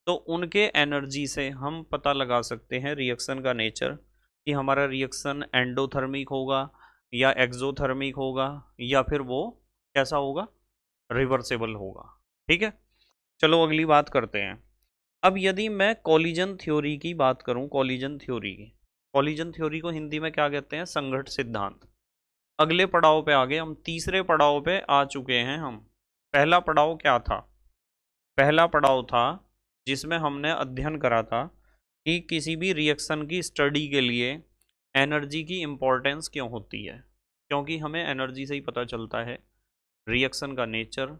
तो उनके एनर्जी से हम पता लगा सकते हैं रिएक्शन का नेचर कि हमारा रिएक्शन एंडोथर्मिक होगा या एक्जोथर्मिक होगा या फिर वो कैसा होगा रिवर्सेबल होगा ठीक है चलो अगली बात करते हैं अब यदि मैं कॉलिजन थ्योरी की बात करूं कॉलिजन थ्योरी की कॉलिजन थ्योरी को हिंदी में क्या कहते हैं संघट सिद्धांत अगले पड़ाव पे आगे हम तीसरे पड़ाव पे आ चुके हैं हम पहला पड़ाव क्या था पहला पड़ाव था जिसमें हमने अध्ययन करा था कि किसी भी रिएक्शन की स्टडी के लिए एनर्जी की इम्पोर्टेंस क्यों होती है क्योंकि हमें एनर्जी से ही पता चलता है रिएक्शन का नेचर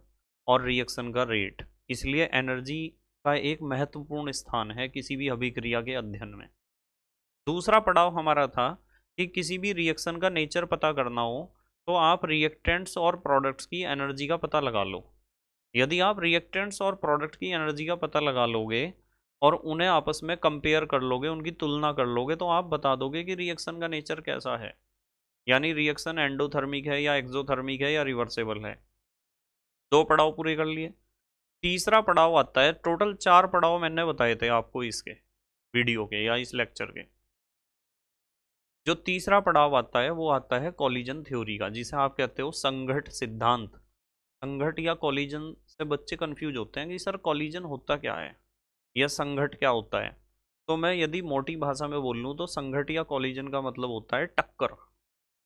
और रिएक्शन का रेट इसलिए एनर्जी का एक महत्वपूर्ण स्थान है किसी भी अभिक्रिया के अध्ययन में दूसरा पड़ाव हमारा था कि किसी भी रिएक्शन का नेचर पता करना हो तो आप रिएक्टेंट्स और प्रोडक्ट्स की एनर्जी का पता लगा लो यदि आप रिएक्टेंट्स और प्रोडक्ट की एनर्जी का पता लगा लोगे और उन्हें आपस में कंपेयर कर लोगे उनकी तुलना कर लोगे तो आप बता दोगे कि रिएक्शन का नेचर कैसा है यानी रिएक्शन एंडोथर्मिक है या एक्जोथर्मिक है या रिवर्सेबल है दो पड़ाव पूरे कर लिए तीसरा पड़ाव आता है टोटल चार पड़ाव मैंने बताए थे आपको इसके वीडियो के या इस लेक्चर के जो तीसरा पड़ाव आता है वो आता है कॉलिजन थ्योरी का जिसे आप कहते हो संघट सिद्धांत संघट या कॉलिजन से बच्चे कंफ्यूज होते हैं कि सर कॉलिजन होता क्या है या संघट क्या होता है तो मैं यदि मोटी भाषा में बोल लूँ तो संघट या कॉलिजन का मतलब होता है टक्कर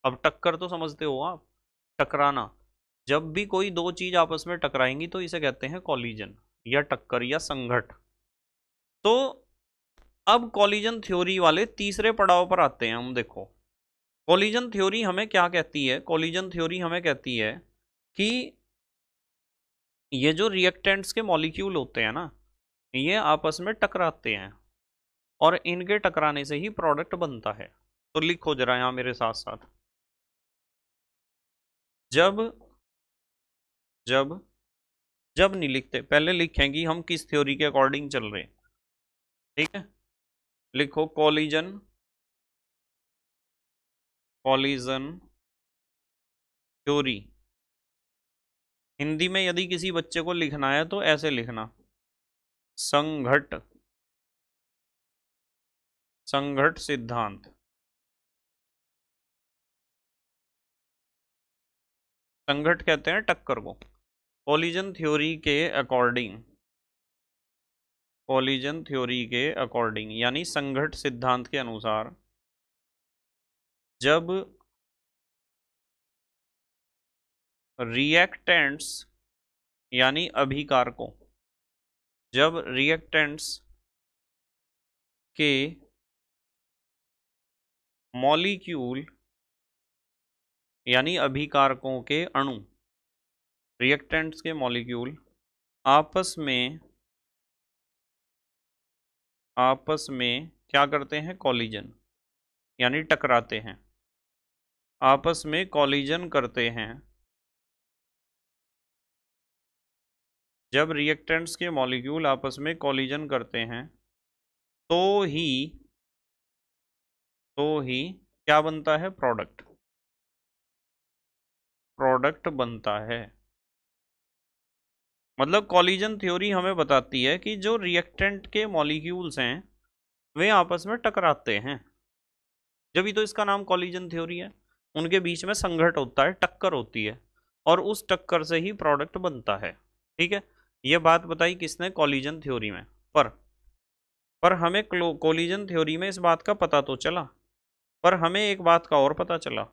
अब टक्कर तो समझते हो आप टकराना जब भी कोई दो चीज़ आपस में टकराएंगी तो इसे कहते हैं कॉलिजन या टक्कर या संघट तो अब कॉलिजन थ्योरी वाले तीसरे पड़ाव पर आते हैं हम देखो कॉलिजन थ्योरी हमें क्या कहती है कॉलिजन थ्योरी हमें कहती है कि ये जो रिएक्टेंट्स के मॉलिक्यूल होते हैं ना ये आपस में टकराते हैं और इनके टकराने से ही प्रोडक्ट बनता है तो लिखो जरा यहाँ मेरे साथ साथ जब जब जब नहीं लिखते पहले लिखेंगे हम किस थ्योरी के अकॉर्डिंग चल रहे ठीक है लिखो कॉलिजन कॉलिजन थ्योरी हिंदी में यदि किसी बच्चे को लिखना है तो ऐसे लिखना संघट संघट सिद्धांत संघट कहते हैं टक्कर को कॉलिजन थ्योरी के अकॉर्डिंग कॉलिजन थ्योरी के अकॉर्डिंग यानी संघट सिद्धांत के अनुसार जब रिएक्टेंट्स यानी अभिकारकों जब रिएक्टेंट्स के मॉलिक्यूल यानी अभिकारकों के अणु रिएक्टेंट्स के मॉलिक्यूल आपस में आपस में क्या करते हैं कॉलिजन यानी टकराते हैं आपस में कॉलिजन करते हैं जब रिएक्टेंट्स के मॉलिक्यूल आपस में कॉलिजन करते हैं तो ही तो ही क्या बनता है प्रोडक्ट प्रोडक्ट बनता है मतलब कॉलिजन थ्योरी हमें बताती है कि जो रिएक्टेंट के मॉलिक्यूल्स हैं वे आपस में टकराते हैं जब ही तो इसका नाम कॉलिजन थ्योरी है उनके बीच में संघट होता है टक्कर होती है और उस टक्कर से ही प्रोडक्ट बनता है ठीक है ये बात बताई किसने कॉलिजन थ्योरी में पर पर हमें कॉलिजन थ्योरी में इस बात का पता तो चला पर हमें एक बात का और पता चला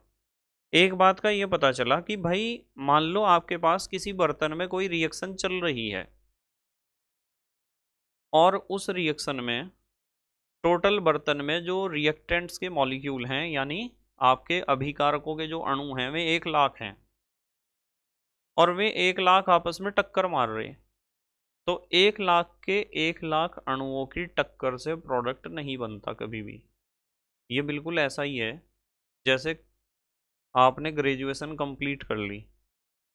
एक बात का ये पता चला कि भाई मान लो आपके पास किसी बर्तन में कोई रिएक्शन चल रही है और उस रिएक्शन में टोटल बर्तन में जो रिएक्टेंट्स के मॉलिक्यूल हैं यानी आपके अभिकारकों के जो अणु हैं वे एक लाख हैं और वे एक लाख आपस में टक्कर मार रहे हैं तो एक लाख के एक लाख अणुओं की टक्कर से प्रोडक्ट नहीं बनता कभी भी ये बिल्कुल ऐसा ही है जैसे आपने ग्रेजुएशन कंप्लीट कर ली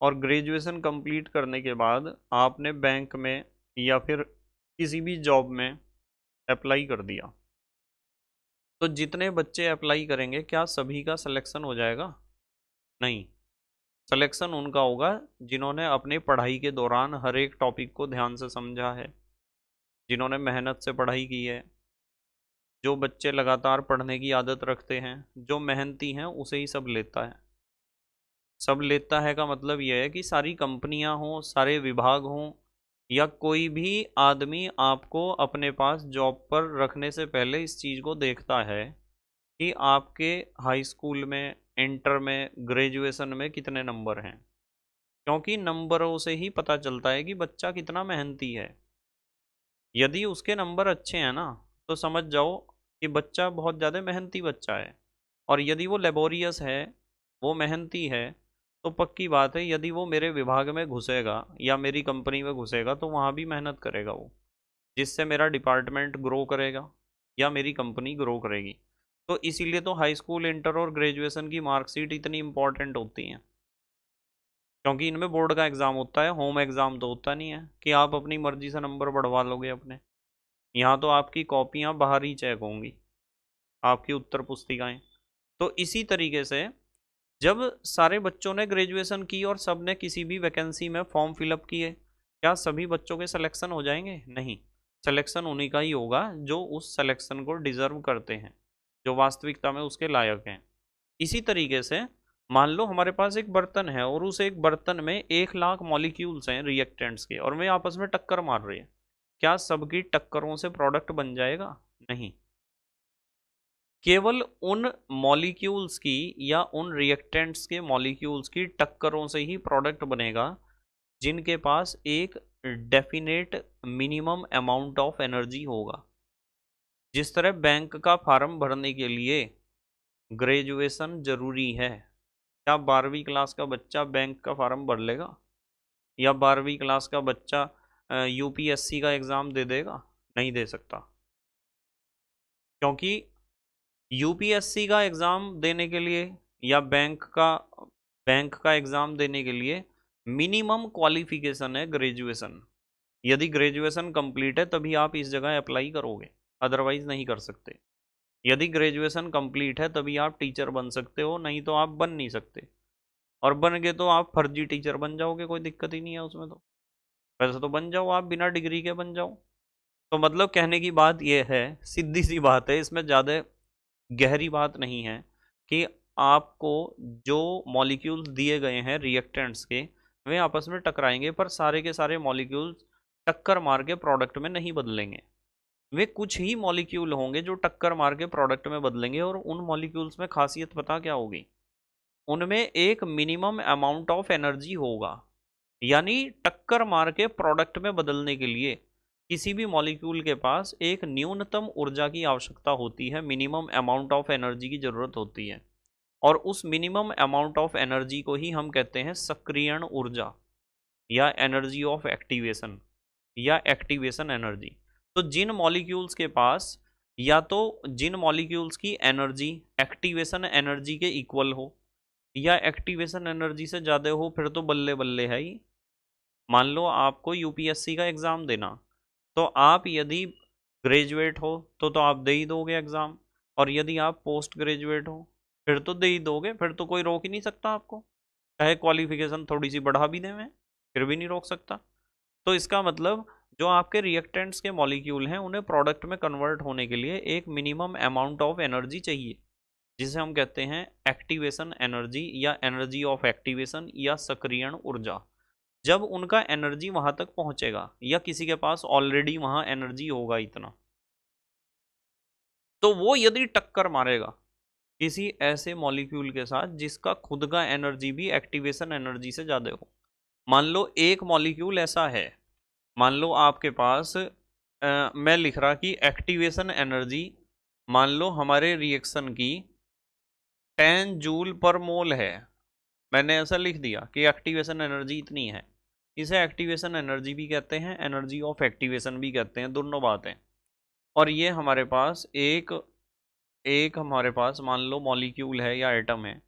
और ग्रेजुएशन कंप्लीट करने के बाद आपने बैंक में या फिर किसी भी जॉब में अप्लाई कर दिया तो जितने बच्चे अप्लाई करेंगे क्या सभी का सिलेक्शन हो जाएगा नहीं सिलेक्शन उनका होगा जिन्होंने अपनी पढ़ाई के दौरान हर एक टॉपिक को ध्यान से समझा है जिन्होंने मेहनत से पढ़ाई की है जो बच्चे लगातार पढ़ने की आदत रखते हैं जो मेहनती हैं उसे ही सब लेता है सब लेता है का मतलब यह है कि सारी कंपनियां हों सारे विभाग हों या कोई भी आदमी आपको अपने पास जॉब पर रखने से पहले इस चीज़ को देखता है कि आपके हाई स्कूल में इंटर में ग्रेजुएशन में कितने नंबर हैं क्योंकि नंबरों से ही पता चलता है कि बच्चा कितना मेहनती है यदि उसके नंबर अच्छे हैं ना तो समझ जाओ कि बच्चा बहुत ज़्यादा मेहनती बच्चा है और यदि वो लेबोरियस है वो मेहनती है तो पक्की बात है यदि वो मेरे विभाग में घुसेगा या मेरी कंपनी में घुसेगा तो वहाँ भी मेहनत करेगा वो जिससे मेरा डिपार्टमेंट ग्रो करेगा या मेरी कंपनी ग्रो करेगी तो इसीलिए तो हाई स्कूल इंटर और ग्रेजुएशन की मार्कशीट इतनी इंपॉर्टेंट होती हैं क्योंकि इनमें बोर्ड का एग्ज़ाम होता है होम एग्ज़ाम तो होता नहीं है कि आप अपनी मर्जी से नंबर बढ़वा लोगे अपने यहाँ तो आपकी कॉपियाँ बाहर ही चेक होंगी आपकी उत्तर पुस्तिकाएँ तो इसी तरीके से जब सारे बच्चों ने ग्रेजुएशन की और सब ने किसी भी वैकेंसी में फॉर्म फिलअप किए क्या सभी बच्चों के सिलेक्शन हो जाएंगे नहीं सिलेक्शन उन्हीं का ही होगा जो उस सिलेक्शन को डिज़र्व करते हैं जो वास्तविकता में उसके लायक हैं इसी तरीके से मान लो हमारे पास एक बर्तन है और उस एक बर्तन में एक लाख मॉलिक्यूल्स हैं रिएक्टेंट्स के और वे आपस में टक्कर मार रही है क्या सबकी टक्करों से प्रोडक्ट बन जाएगा नहीं केवल उन मॉलिक्यूल्स की या उन रिएक्टेंट्स के मॉलिक्यूल्स की टक्करों से ही प्रोडक्ट बनेगा जिनके पास एक definite minimum amount of energy होगा जिस तरह बैंक का फार्म भरने के लिए ग्रेजुएशन जरूरी है क्या बारहवीं क्लास का बच्चा बैंक का फार्म भर लेगा या बारहवीं क्लास का बच्चा यूपीएससी का एग्ज़ाम दे देगा नहीं दे सकता क्योंकि यूपीएससी का एग्ज़ाम देने के लिए या बैंक का बैंक का एग्ज़ाम देने के लिए मिनिमम क्वालिफिकेशन है ग्रेजुएशन यदि ग्रेजुएशन कंप्लीट है तभी आप इस जगह अप्लाई करोगे अदरवाइज नहीं कर सकते यदि ग्रेजुएशन कंप्लीट है तभी आप टीचर बन सकते हो नहीं तो आप बन नहीं सकते और बन गए तो आप फर्जी टीचर बन जाओगे कोई दिक्कत ही नहीं है उसमें तो वैसे तो बन जाओ आप बिना डिग्री के बन जाओ तो मतलब कहने की बात यह है सीधी सी बात है इसमें ज़्यादा गहरी बात नहीं है कि आपको जो मॉलिक्यूल्स दिए गए हैं रिएक्टेंट्स के वे आपस में टकराएंगे पर सारे के सारे मॉलिक्यूल्स टक्कर मार के प्रोडक्ट में नहीं बदलेंगे वे कुछ ही मॉलिक्यूल होंगे जो टक्कर मार के प्रोडक्ट में बदलेंगे और उन मॉलिक्यूल्स में खासियत पता क्या होगी उनमें एक मिनिमम अमाउंट ऑफ एनर्जी होगा यानी टक्कर मार के प्रोडक्ट में बदलने के लिए किसी भी मॉलिक्यूल के पास एक न्यूनतम ऊर्जा की आवश्यकता होती है मिनिमम अमाउंट ऑफ एनर्जी की ज़रूरत होती है और उस मिनिमम अमाउंट ऑफ एनर्जी को ही हम कहते हैं सक्रियण ऊर्जा या एनर्जी ऑफ एक्टिवेशन या एक्टिवेशन एनर्जी तो जिन मॉलिक्यूल्स के पास या तो जिन मॉलिक्यूल्स की एनर्जी एक्टिवेशन एनर्जी के इक्वल हो या एक्टिवेशन एनर्जी से ज़्यादा हो फिर तो बल्ले बल्ले है ही मान लो आपको यूपीएससी का एग्ज़ाम देना तो आप यदि ग्रेजुएट हो तो तो आप दे ही दोगे एग्ज़ाम और यदि आप पोस्ट ग्रेजुएट हो फिर तो दे ही दोगे फिर तो कोई रोक ही नहीं सकता आपको चाहे क्वालिफिकेशन थोड़ी सी बढ़ा भी दें फिर भी नहीं रोक सकता तो इसका मतलब जो आपके रिएक्टेंट्स के मॉलिक्यूल हैं उन्हें प्रोडक्ट में कन्वर्ट होने के लिए एक मिनिमम अमाउंट ऑफ एनर्जी चाहिए जिसे हम कहते हैं एक्टिवेशन एनर्जी या एनर्जी ऑफ एक्टिवेशन या सक्रियण ऊर्जा जब उनका एनर्जी वहाँ तक पहुँचेगा या किसी के पास ऑलरेडी वहाँ एनर्जी होगा इतना तो वो यदि टक्कर मारेगा किसी ऐसे मॉलिक्यूल के साथ जिसका खुद का एनर्जी भी एक्टिवेशन एनर्जी से ज़्यादा हो मान लो एक मॉलिक्यूल ऐसा है मान लो आपके पास आ, मैं लिख रहा कि एक्टिवेशन एनर्जी मान लो हमारे रिएक्शन की टेन जूल पर मोल है मैंने ऐसा लिख दिया कि एक्टिवेशन एनर्जी इतनी है इसे एक्टिवेशन एनर्जी भी कहते हैं एनर्जी ऑफ एक्टिवेशन भी कहते हैं दोनों बातें और ये हमारे पास एक एक हमारे पास मान लो मॉलिक्यूल है या एटम है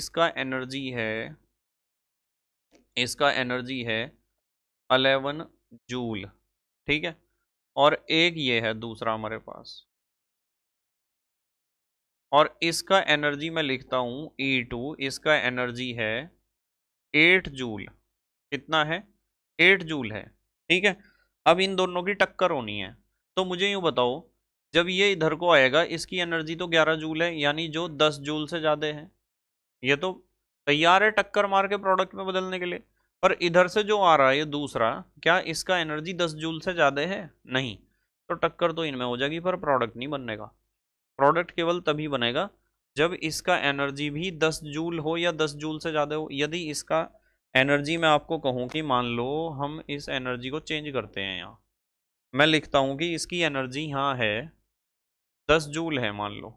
इसका एनर्जी है इसका एनर्जी है अलेवन जूल ठीक है और एक ये है दूसरा हमारे पास और इसका एनर्जी मैं लिखता हूँ ई e टू इसका एनर्जी है एट जूल कितना है एट जूल है ठीक है अब इन दोनों की टक्कर होनी है तो मुझे यूँ बताओ जब ये इधर को आएगा इसकी एनर्जी तो ग्यारह जूल है यानी जो दस जूल से ज़्यादा है ये तो तैयार है टक्कर मार के प्रोडक्ट में बदलने के लिए पर इधर से जो आ रहा है ये दूसरा क्या इसका एनर्जी दस जूल से ज़्यादा है नहीं तो टक्कर तो इनमें हो जाएगी पर प्रोडक्ट नहीं बनेगा प्रोडक्ट केवल तभी बनेगा जब इसका एनर्जी भी दस जूल हो या दस जूल से ज़्यादा हो यदि इसका एनर्जी मैं आपको कहूँ कि मान लो हम इस एनर्जी को चेंज करते हैं यहाँ मैं लिखता हूँ कि इसकी एनर्जी यहाँ है दस जूल है मान लो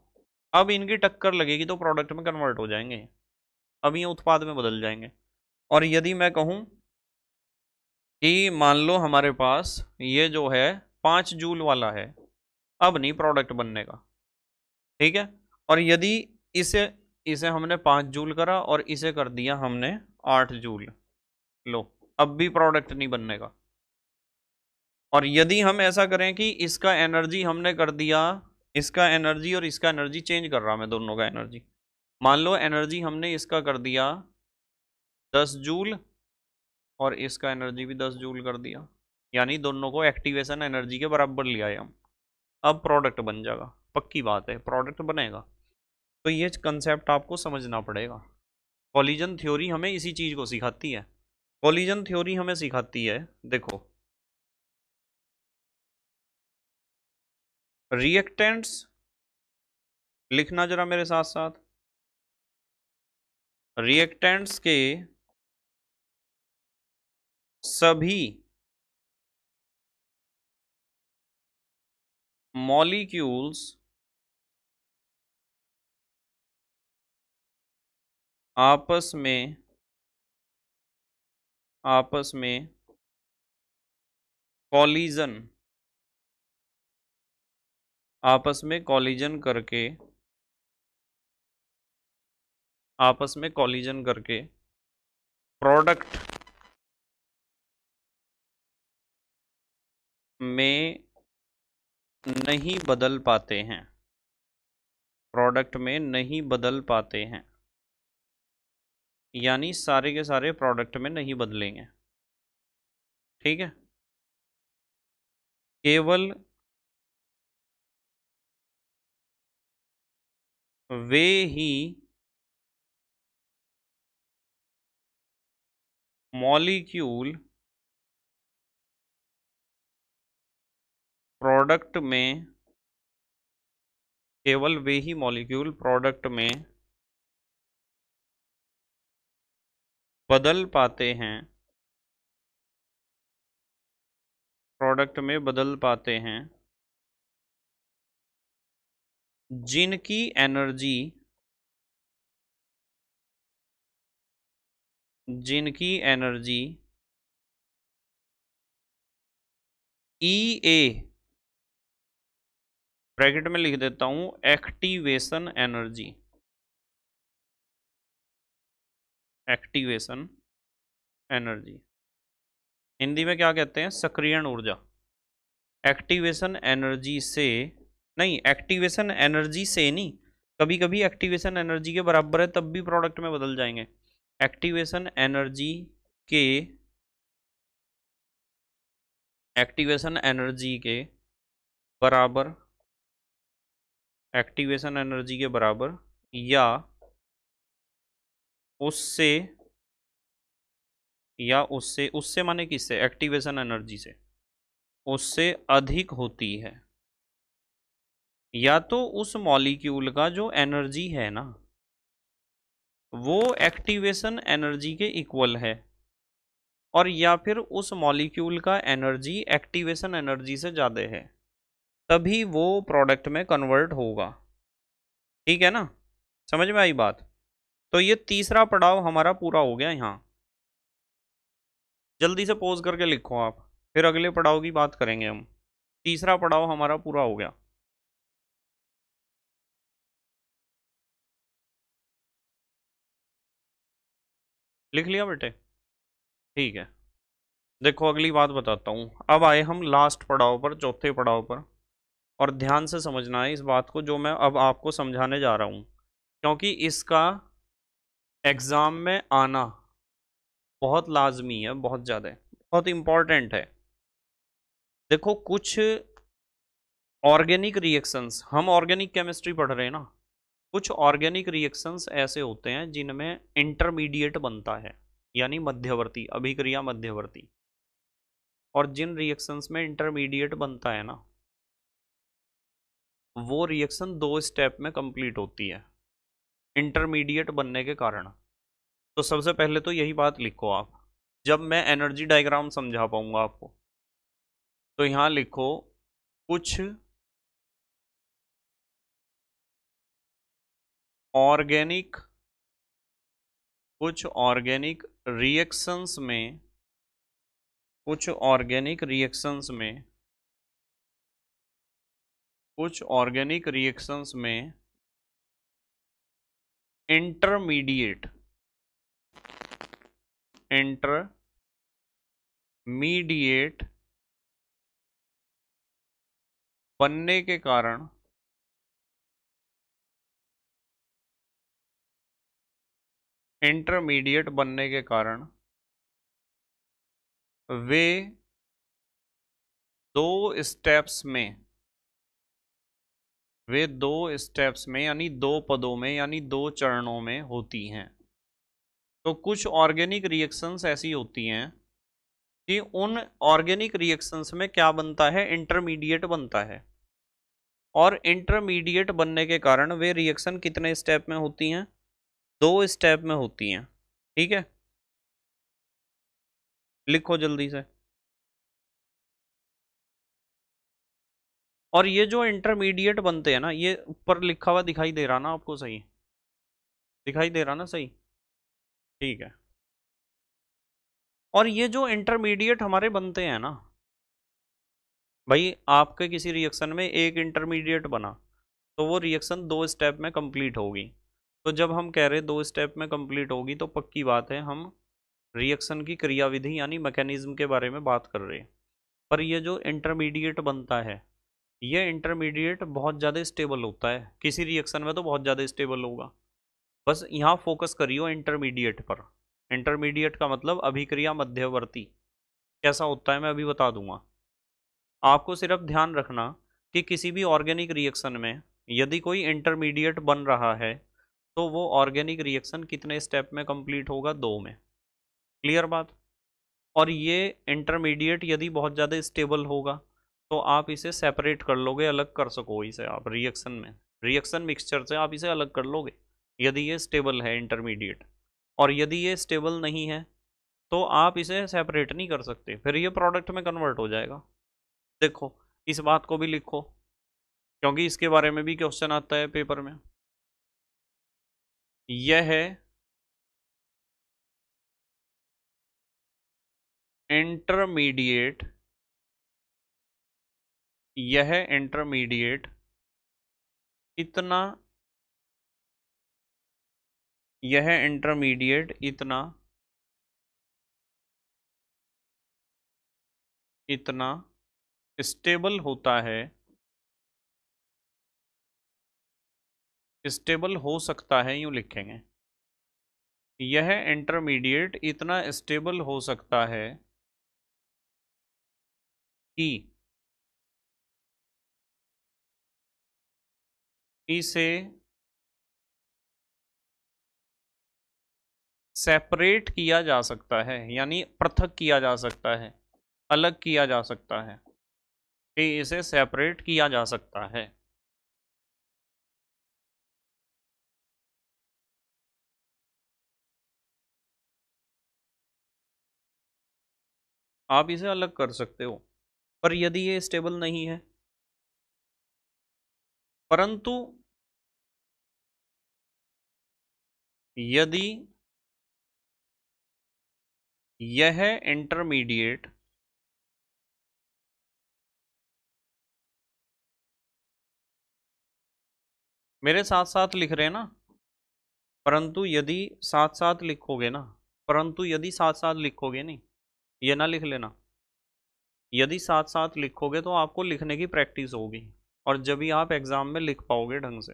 अब इनकी टक्कर लगेगी तो प्रोडक्ट में कन्वर्ट हो जाएंगे अब ये उत्पाद में बदल जाएंगे और यदि मैं कहूँ कि मान लो हमारे पास ये जो है पाँच जूल वाला है अब नहीं प्रोडक्ट बनने का ठीक है और यदि इसे इसे हमने पाँच जूल करा और इसे कर दिया हमने आठ जूल लो अब भी प्रोडक्ट नहीं बनने का और यदि हम ऐसा करें कि इसका एनर्जी हमने कर दिया इसका एनर्जी और इसका एनर्जी चेंज कर रहा मैं दोनों का एनर्जी मान लो एनर्जी हमने इसका कर दिया दस जूल और इसका एनर्जी भी दस जूल कर दिया यानी दोनों को एक्टिवेशन एनर्जी के बराबर लिया है हम अब प्रोडक्ट बन जाएगा पक्की बात है प्रोडक्ट बनेगा तो ये कंसेप्ट आपको समझना पड़ेगा कॉलिजन थ्योरी हमें इसी चीज़ को सिखाती है कॉलिजन थ्योरी हमें सिखाती है देखो रिएक्टेंट्स लिखना जरा मेरे साथ साथ रिएक्टेंट्स के सभी मॉलिक्यूल्स आपस में आपस में कॉलिजन आपस में कॉलिजन करके आपस में कॉलिजन करके प्रोडक्ट में नहीं बदल पाते हैं प्रोडक्ट में नहीं बदल पाते हैं यानी सारे के सारे प्रोडक्ट में नहीं बदलेंगे ठीक है केवल वे ही मॉलिक्यूल प्रोडक्ट में केवल वे ही मॉलिक्यूल प्रोडक्ट में बदल पाते हैं प्रोडक्ट में बदल पाते हैं जिनकी एनर्जी जिनकी energy E e A bracket में लिख देता हूँ activation energy activation energy Hindi में क्या कहते हैं सक्रियण ऊर्जा एक्टिवेशन एनर्जी से नहीं एक्टिवेशन एनर्जी से नहीं कभी कभी एक्टिवेशन एनर्जी के बराबर है तब भी प्रोडक्ट में बदल जाएंगे एक्टिवेशन एनर्जी के एक्टिवेशन एनर्जी के बराबर एक्टिवेशन एनर्जी के बराबर या उससे या उससे उससे माने किससे एक्टिवेशन एनर्जी से उससे अधिक होती है या तो उस मॉलिक्यूल का जो एनर्जी है ना वो एक्टिवेशन एनर्जी के इक्वल है और या फिर उस मॉलिक्यूल का एनर्जी एक्टिवेशन एनर्जी से ज़्यादा है तभी वो प्रोडक्ट में कन्वर्ट होगा ठीक है ना समझ में आई बात तो ये तीसरा पड़ाव हमारा पूरा हो गया यहाँ जल्दी से पोज करके लिखो आप फिर अगले पड़ाव की बात करेंगे हम तीसरा पड़ाव हमारा पूरा हो गया लिख लिया बेटे ठीक है देखो अगली बात बताता हूँ अब आए हम लास्ट पड़ाव पर चौथे पड़ाव पर और ध्यान से समझना है इस बात को जो मैं अब आपको समझाने जा रहा हूँ क्योंकि इसका एग्ज़ाम में आना बहुत लाजमी है बहुत ज़्यादा बहुत इम्पॉर्टेंट है देखो कुछ ऑर्गेनिक रिएक्शंस हम ऑर्गेनिक केमिस्ट्री पढ़ रहे हैं ना कुछ ऑर्गेनिक रिएक्शंस ऐसे होते हैं जिनमें इंटरमीडिएट बनता है यानी मध्यवर्ती अभिक्रिया मध्यवर्ती और जिन रिएक्शंस में इंटरमीडिएट बनता है ना वो रिएक्शन दो स्टेप में कंप्लीट होती है इंटरमीडिएट बनने के कारण तो सबसे पहले तो यही बात लिखो आप जब मैं एनर्जी डायग्राम समझा पाऊंगा आपको तो यहाँ लिखो कुछ ऑर्गेनिक कुछ ऑर्गेनिक रिएक्शंस में कुछ ऑर्गेनिक रिएक्शंस में कुछ ऑर्गेनिक रिएक्शंस में इंटरमीडिएट इंटरमीडिएट बनने के कारण इंटरमीडिएट बनने के कारण वे दो स्टेप्स में वे दो स्टेप्स में यानी दो पदों में यानी दो चरणों में होती हैं तो कुछ ऑर्गेनिक रिएक्शंस ऐसी होती हैं कि उन ऑर्गेनिक रिएक्शंस में क्या बनता है इंटरमीडिएट बनता है और इंटरमीडिएट बनने के कारण वे रिएक्शन कितने स्टेप में होती हैं दो स्टेप में होती हैं ठीक है लिखो जल्दी से और ये जो इंटरमीडिएट बनते हैं ना ये ऊपर लिखा हुआ दिखाई दे रहा ना आपको सही दिखाई दे रहा ना सही ठीक है और ये जो इंटरमीडिएट हमारे बनते हैं ना भाई आपके किसी रिएक्शन में एक इंटरमीडिएट बना तो वो रिएक्शन दो स्टेप में कंप्लीट होगी तो जब हम कह रहे दो स्टेप में कंप्लीट होगी तो पक्की बात है हम रिएक्शन की क्रियाविधि यानी मैकेनिज्म के बारे में बात कर रहे हैं पर ये जो इंटरमीडिएट बनता है ये इंटरमीडिएट बहुत ज़्यादा स्टेबल होता है किसी रिएक्शन में तो बहुत ज़्यादा स्टेबल होगा बस यहाँ फोकस करियो इंटरमीडिएट पर इंटरमीडिएट का मतलब अभिक्रिया मध्यवर्ती कैसा होता है मैं अभी बता दूंगा आपको सिर्फ ध्यान रखना कि किसी भी ऑर्गेनिक रिएक्शन में यदि कोई इंटरमीडिएट बन रहा है तो वो ऑर्गेनिक रिएक्शन कितने स्टेप में कंप्लीट होगा दो में क्लियर बात और ये इंटरमीडिएट यदि बहुत ज़्यादा स्टेबल होगा तो आप इसे सेपरेट कर लोगे अलग कर सको इसे आप रिएक्शन में रिएक्शन मिक्सचर से आप इसे अलग कर लोगे यदि ये स्टेबल है इंटरमीडिएट और यदि ये स्टेबल नहीं है तो आप इसे सेपरेट नहीं कर सकते फिर ये प्रोडक्ट में कन्वर्ट हो जाएगा देखो इस बात को भी लिखो क्योंकि इसके बारे में भी क्वेश्चन आता है पेपर में यह है इंटरमीडिएट यह इंटरमीडिएट इतना यह इंटरमीडिएट इतना इतना स्टेबल होता है स्टेबल हो सकता है यूं लिखेंगे यह इंटरमीडिएट इतना स्टेबल हो सकता है कि पी से सेपरेट किया जा सकता है यानी पृथक किया जा सकता है अलग किया जा सकता है कि इसे सेपरेट किया जा सकता है आप इसे अलग कर सकते हो पर यदि ये स्टेबल नहीं है परंतु यदि यह इंटरमीडिएट मेरे साथ साथ लिख रहे हैं ना परंतु यदि साथ साथ लिखोगे ना परंतु यदि साथ साथ लिखोगे नहीं ये ना लिख लेना यदि साथ साथ लिखोगे तो आपको लिखने की प्रैक्टिस होगी और जब भी आप एग्ज़ाम में लिख पाओगे ढंग से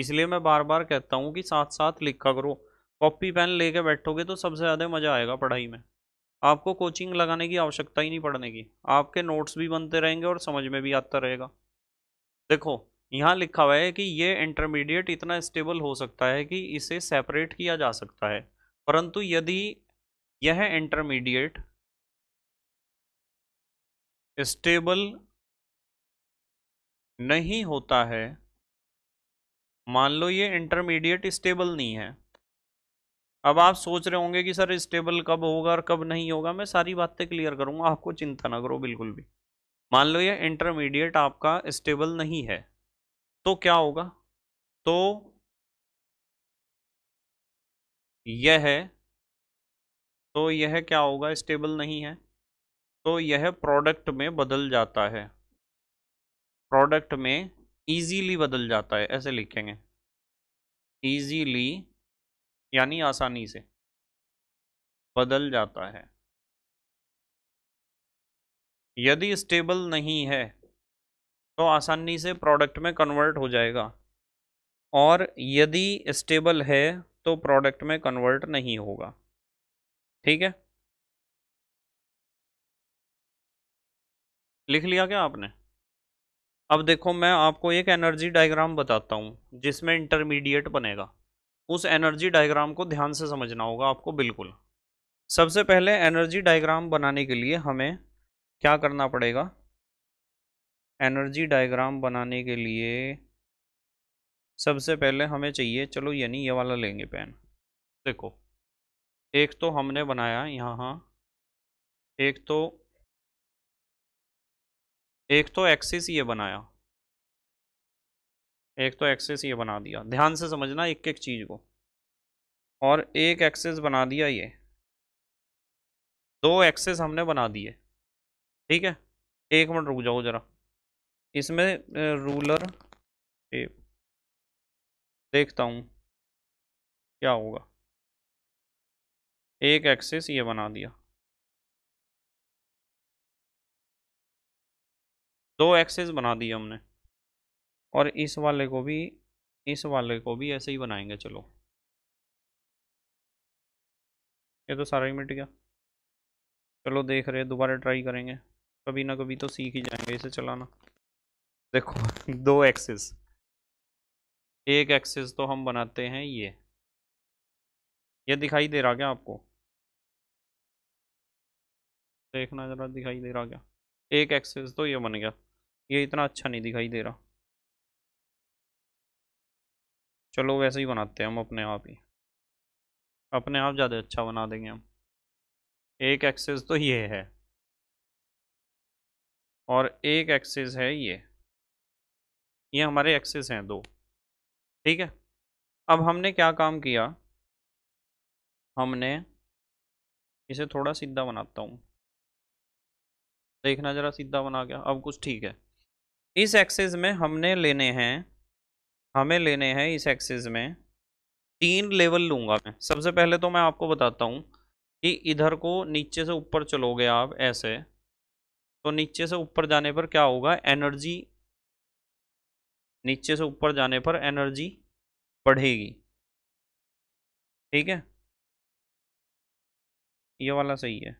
इसलिए मैं बार बार कहता हूँ कि साथ साथ लिखा करो कॉपी पेन लेके बैठोगे तो सबसे ज़्यादा मज़ा आएगा पढ़ाई में आपको कोचिंग लगाने की आवश्यकता ही नहीं पड़ने की आपके नोट्स भी बनते रहेंगे और समझ में भी आता रहेगा देखो यहाँ लिखा हुआ है कि ये इंटरमीडिएट इतना स्टेबल हो सकता है कि इसे सेपरेट किया जा सकता है परंतु यदि यह इंटरमीडिएट स्टेबल नहीं होता है मान लो ये इंटरमीडिएट स्टेबल नहीं है अब आप सोच रहे होंगे कि सर स्टेबल कब होगा और कब नहीं होगा मैं सारी बातें क्लियर करूंगा आपको चिंता ना करो बिल्कुल भी मान लो ये इंटरमीडिएट आपका स्टेबल नहीं है तो क्या होगा तो यह है तो यह क्या होगा स्टेबल नहीं है तो यह प्रोडक्ट में बदल जाता है प्रोडक्ट में ईजीली बदल जाता है ऐसे लिखेंगे ईजीली यानी आसानी से बदल जाता है यदि स्टेबल नहीं है तो आसानी से प्रोडक्ट में कन्वर्ट हो जाएगा और यदि स्टेबल है तो प्रोडक्ट में कन्वर्ट नहीं होगा ठीक है लिख लिया क्या आपने अब देखो मैं आपको एक एनर्जी डायग्राम बताता हूँ जिसमें इंटरमीडिएट बनेगा उस एनर्जी डायग्राम को ध्यान से समझना होगा आपको बिल्कुल सबसे पहले एनर्जी डायग्राम बनाने के लिए हमें क्या करना पड़ेगा एनर्जी डायग्राम बनाने के लिए सबसे पहले हमें चाहिए चलो यानी ये वाला लेंगे पेन देखो एक तो हमने बनाया यहाँ एक तो एक तो एक्सिस ये बनाया एक तो एक्सेस ये बना दिया ध्यान से समझना एक एक चीज़ को और एक एक्सेस बना दिया ये दो एक्सेस हमने बना दिए ठीक है एक मिनट रुक जाओ ज़रा इसमें रूलर एप देखता हूँ क्या होगा एक एक्सेस ये बना दिया दो एक्सेस बना दिए हमने और इस वाले को भी इस वाले को भी ऐसे ही बनाएंगे चलो ये तो सारा ही मिट गया चलो देख रहे दोबारा ट्राई करेंगे कभी ना कभी तो सीख ही जाएंगे इसे चलाना देखो दो एक्सेस एक एक्सेस तो हम बनाते हैं ये ये दिखाई दे रहा क्या आपको देखना ज़रा दिखाई दे रहा क्या एक एक्सेस तो ये बन गया ये इतना अच्छा नहीं दिखाई दे रहा चलो वैसे ही बनाते हैं हम अपने आप ही अपने आप ज़्यादा अच्छा बना देंगे हम एक एक्सेस तो ये है और एक एक्सेस है ये ये हमारे एक्सेस हैं दो ठीक है अब हमने क्या काम किया हमने इसे थोड़ा सीधा बनाता हूँ देखना ज़रा सीधा बना गया अब कुछ ठीक है इस एक्सेस में हमने लेने हैं हमें लेने हैं इस एक्सेस में तीन लेवल लूँगा मैं सबसे पहले तो मैं आपको बताता हूँ कि इधर को नीचे से ऊपर चलोगे आप ऐसे तो नीचे से ऊपर जाने पर क्या होगा एनर्जी नीचे से ऊपर जाने पर एनर्जी बढ़ेगी ठीक है ये वाला सही है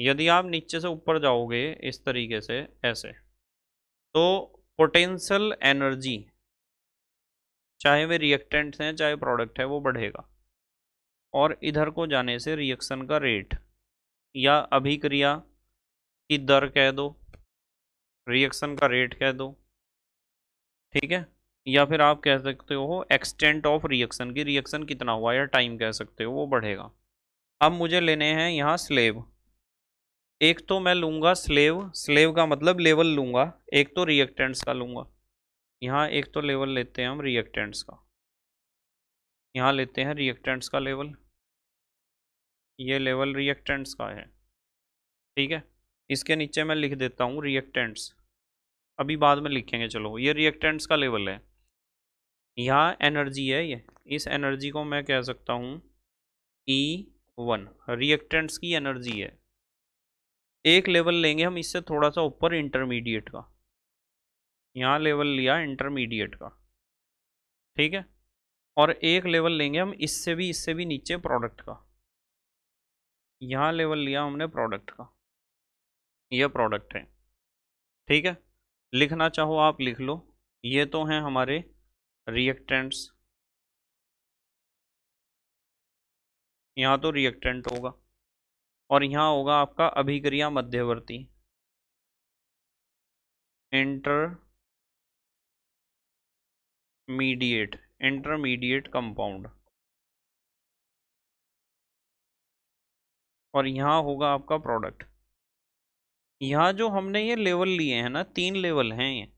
यदि आप नीचे से ऊपर जाओगे इस तरीके से ऐसे तो पोटेंशियल एनर्जी चाहे वे रिएक्टेंट्स हैं चाहे प्रोडक्ट है वो बढ़ेगा और इधर को जाने से रिएक्शन का रेट या अभिक्रिया की दर कह दो रिएक्शन का रेट कह दो ठीक है या फिर आप कह सकते हो एक्सटेंट ऑफ रिएक्शन की रिएक्शन कितना हुआ या टाइम कह सकते हो वो बढ़ेगा अब मुझे लेने हैं यहाँ स्लेब एक तो मैं लूँगा स्लेव स्लेव का मतलब लेवल लूँगा एक तो रिएक्टेंट्स का लूँगा यहाँ एक तो लेवल लेते हैं हम रिएक्टेंट्स का यहाँ लेते हैं रिएक्टेंट्स का लेवल ये लेवल रिएक्टेंट्स का है ठीक है इसके नीचे मैं लिख देता हूँ रिएक्टेंट्स अभी बाद में लिखेंगे चलो ये रिएक्टेंट्स का लेवल है यहाँ एनर्जी है ये इस एनर्जी को मैं कह सकता हूँ ई वन रिएक्टेंट्स की एनर्जी है एक लेवल लेंगे हम इससे थोड़ा सा ऊपर इंटरमीडिएट का यहाँ लेवल लिया इंटरमीडिएट का ठीक है और एक लेवल लेंगे हम इससे भी इससे भी नीचे प्रोडक्ट का यहाँ लेवल लिया हमने प्रोडक्ट का यह प्रोडक्ट है ठीक है लिखना चाहो आप लिख लो ये तो हैं हमारे रिएक्टेंट्स यहाँ तो रिएक्टेंट होगा और यहाँ होगा आपका अभिक्रिया मध्यवर्ती इंटर मीडिएट इंटरमीडिएट कंपाउंड और यहाँ होगा आपका प्रोडक्ट यहाँ जो हमने ये लेवल लिए हैं ना तीन लेवल हैं ये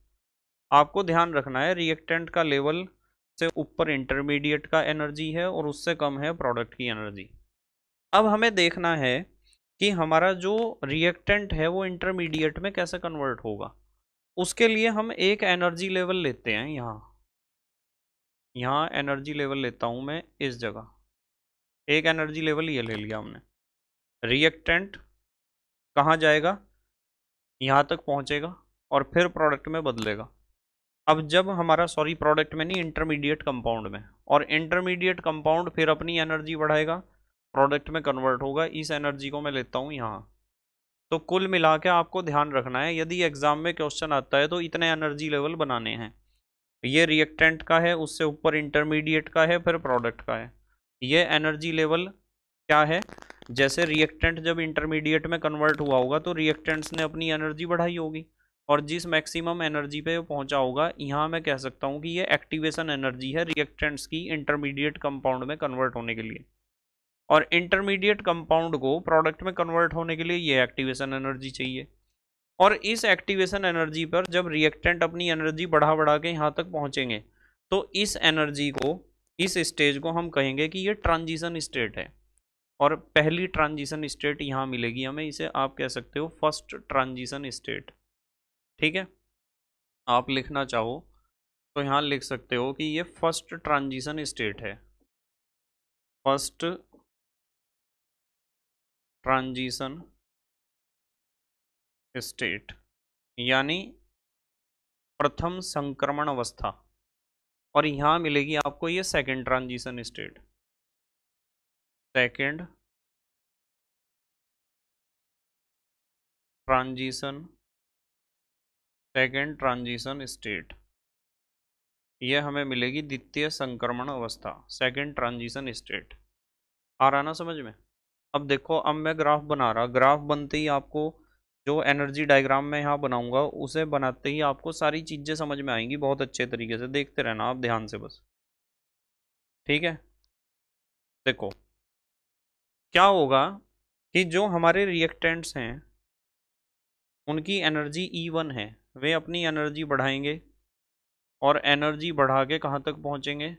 आपको ध्यान रखना है रिएक्टेंट का लेवल से ऊपर इंटरमीडिएट का एनर्जी है और उससे कम है प्रोडक्ट की एनर्जी अब हमें देखना है कि हमारा जो रिएक्टेंट है वो इंटरमीडिएट में कैसे कन्वर्ट होगा उसके लिए हम एक एनर्जी लेवल लेते हैं यहाँ यहाँ एनर्जी लेवल लेता हूँ मैं इस जगह एक एनर्जी लेवल ये ले लिया हमने रिएक्टेंट कहाँ जाएगा यहाँ तक पहुँचेगा और फिर प्रोडक्ट में बदलेगा अब जब हमारा सॉरी प्रोडक्ट में नहीं इंटरमीडिएट कंपाउंड में और इंटरमीडिएट कंपाउंड फिर अपनी एनर्जी बढ़ाएगा प्रोडक्ट में कन्वर्ट होगा इस एनर्जी को मैं लेता हूँ यहाँ तो कुल मिला के आपको ध्यान रखना है यदि एग्जाम में क्वेश्चन आता है तो इतने एनर्जी लेवल बनाने हैं ये रिएक्टेंट का है उससे ऊपर इंटरमीडिएट का है फिर प्रोडक्ट का है ये एनर्जी लेवल क्या है जैसे रिएक्टेंट जब इंटरमीडिएट में कन्वर्ट हुआ होगा तो रिएक्टेंट्स ने अपनी एनर्जी बढ़ाई होगी और जिस मैक्सिमम एनर्जी पे पहुंचा होगा यहाँ मैं कह सकता हूँ कि ये एक्टिवेशन एनर्जी है रिएक्टेंट्स की इंटरमीडिएट कंपाउंड में कन्वर्ट होने के लिए और इंटरमीडिएट कंपाउंड को प्रोडक्ट में कन्वर्ट होने के लिए ये एक्टिवेशन एनर्जी चाहिए और इस एक्टिवेशन एनर्जी पर जब रिएक्टेंट अपनी एनर्जी बढ़ा बढ़ा के यहाँ तक पहुँचेंगे तो इस एनर्जी को इस स्टेज को हम कहेंगे कि ये ट्रांजिशन स्टेट है और पहली ट्रांजिशन स्टेट यहाँ मिलेगी हमें इसे आप कह सकते हो फर्स्ट ट्रांजिशन स्टेट ठीक है आप लिखना चाहो तो यहाँ लिख सकते हो कि ये फर्स्ट ट्रांजिशन स्टेट है फर्स्ट ट्रांजिशन स्टेट यानी प्रथम संक्रमण अवस्था और यहाँ मिलेगी आपको ये second transition state second transition second transition state यह हमें मिलेगी द्वितीय संक्रमण अवस्था सेकेंड ट्रांजिशन स्टेट आ रहा ना समझ में अब देखो अब मैं ग्राफ बना रहा ग्राफ बनते ही आपको जो एनर्जी डायग्राम मैं यहाँ बनाऊंगा उसे बनाते ही आपको सारी चीज़ें समझ में आएंगी बहुत अच्छे तरीके से देखते रहना आप ध्यान से बस ठीक है देखो क्या होगा कि जो हमारे रिएक्टेंट्स हैं उनकी एनर्जी ई e वन है वे अपनी एनर्जी बढ़ाएंगे और एनर्जी बढ़ा के कहाँ तक पहुँचेंगे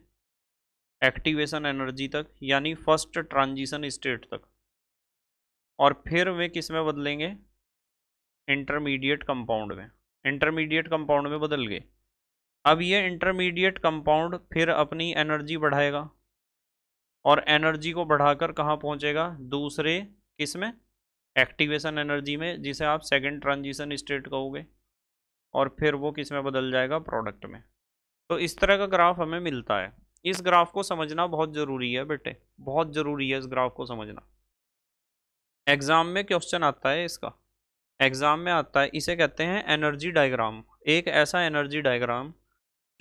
एक्टिवेशन एनर्जी तक यानी फर्स्ट ट्रांजिशन स्टेट तक और फिर वे किस में बदलेंगे इंटरमीडिएट कंपाउंड में इंटरमीडिएट कंपाउंड में बदल गए अब ये इंटरमीडिएट कंपाउंड फिर अपनी एनर्जी बढ़ाएगा और एनर्जी को बढ़ाकर कहाँ पहुँचेगा दूसरे किस में एक्टिवेशन एनर्जी में जिसे आप सेकेंड ट्रांजिशन स्टेट कहोगे और फिर वो किस में बदल जाएगा प्रोडक्ट में तो इस तरह का ग्राफ हमें मिलता है इस ग्राफ को समझना बहुत ज़रूरी है बेटे बहुत ज़रूरी है इस ग्राफ को समझना एग्ज़ाम में क्वेश्चन आता है इसका एग्ज़ाम में आता है इसे कहते हैं एनर्जी डायग्राम एक ऐसा एनर्जी डायग्राम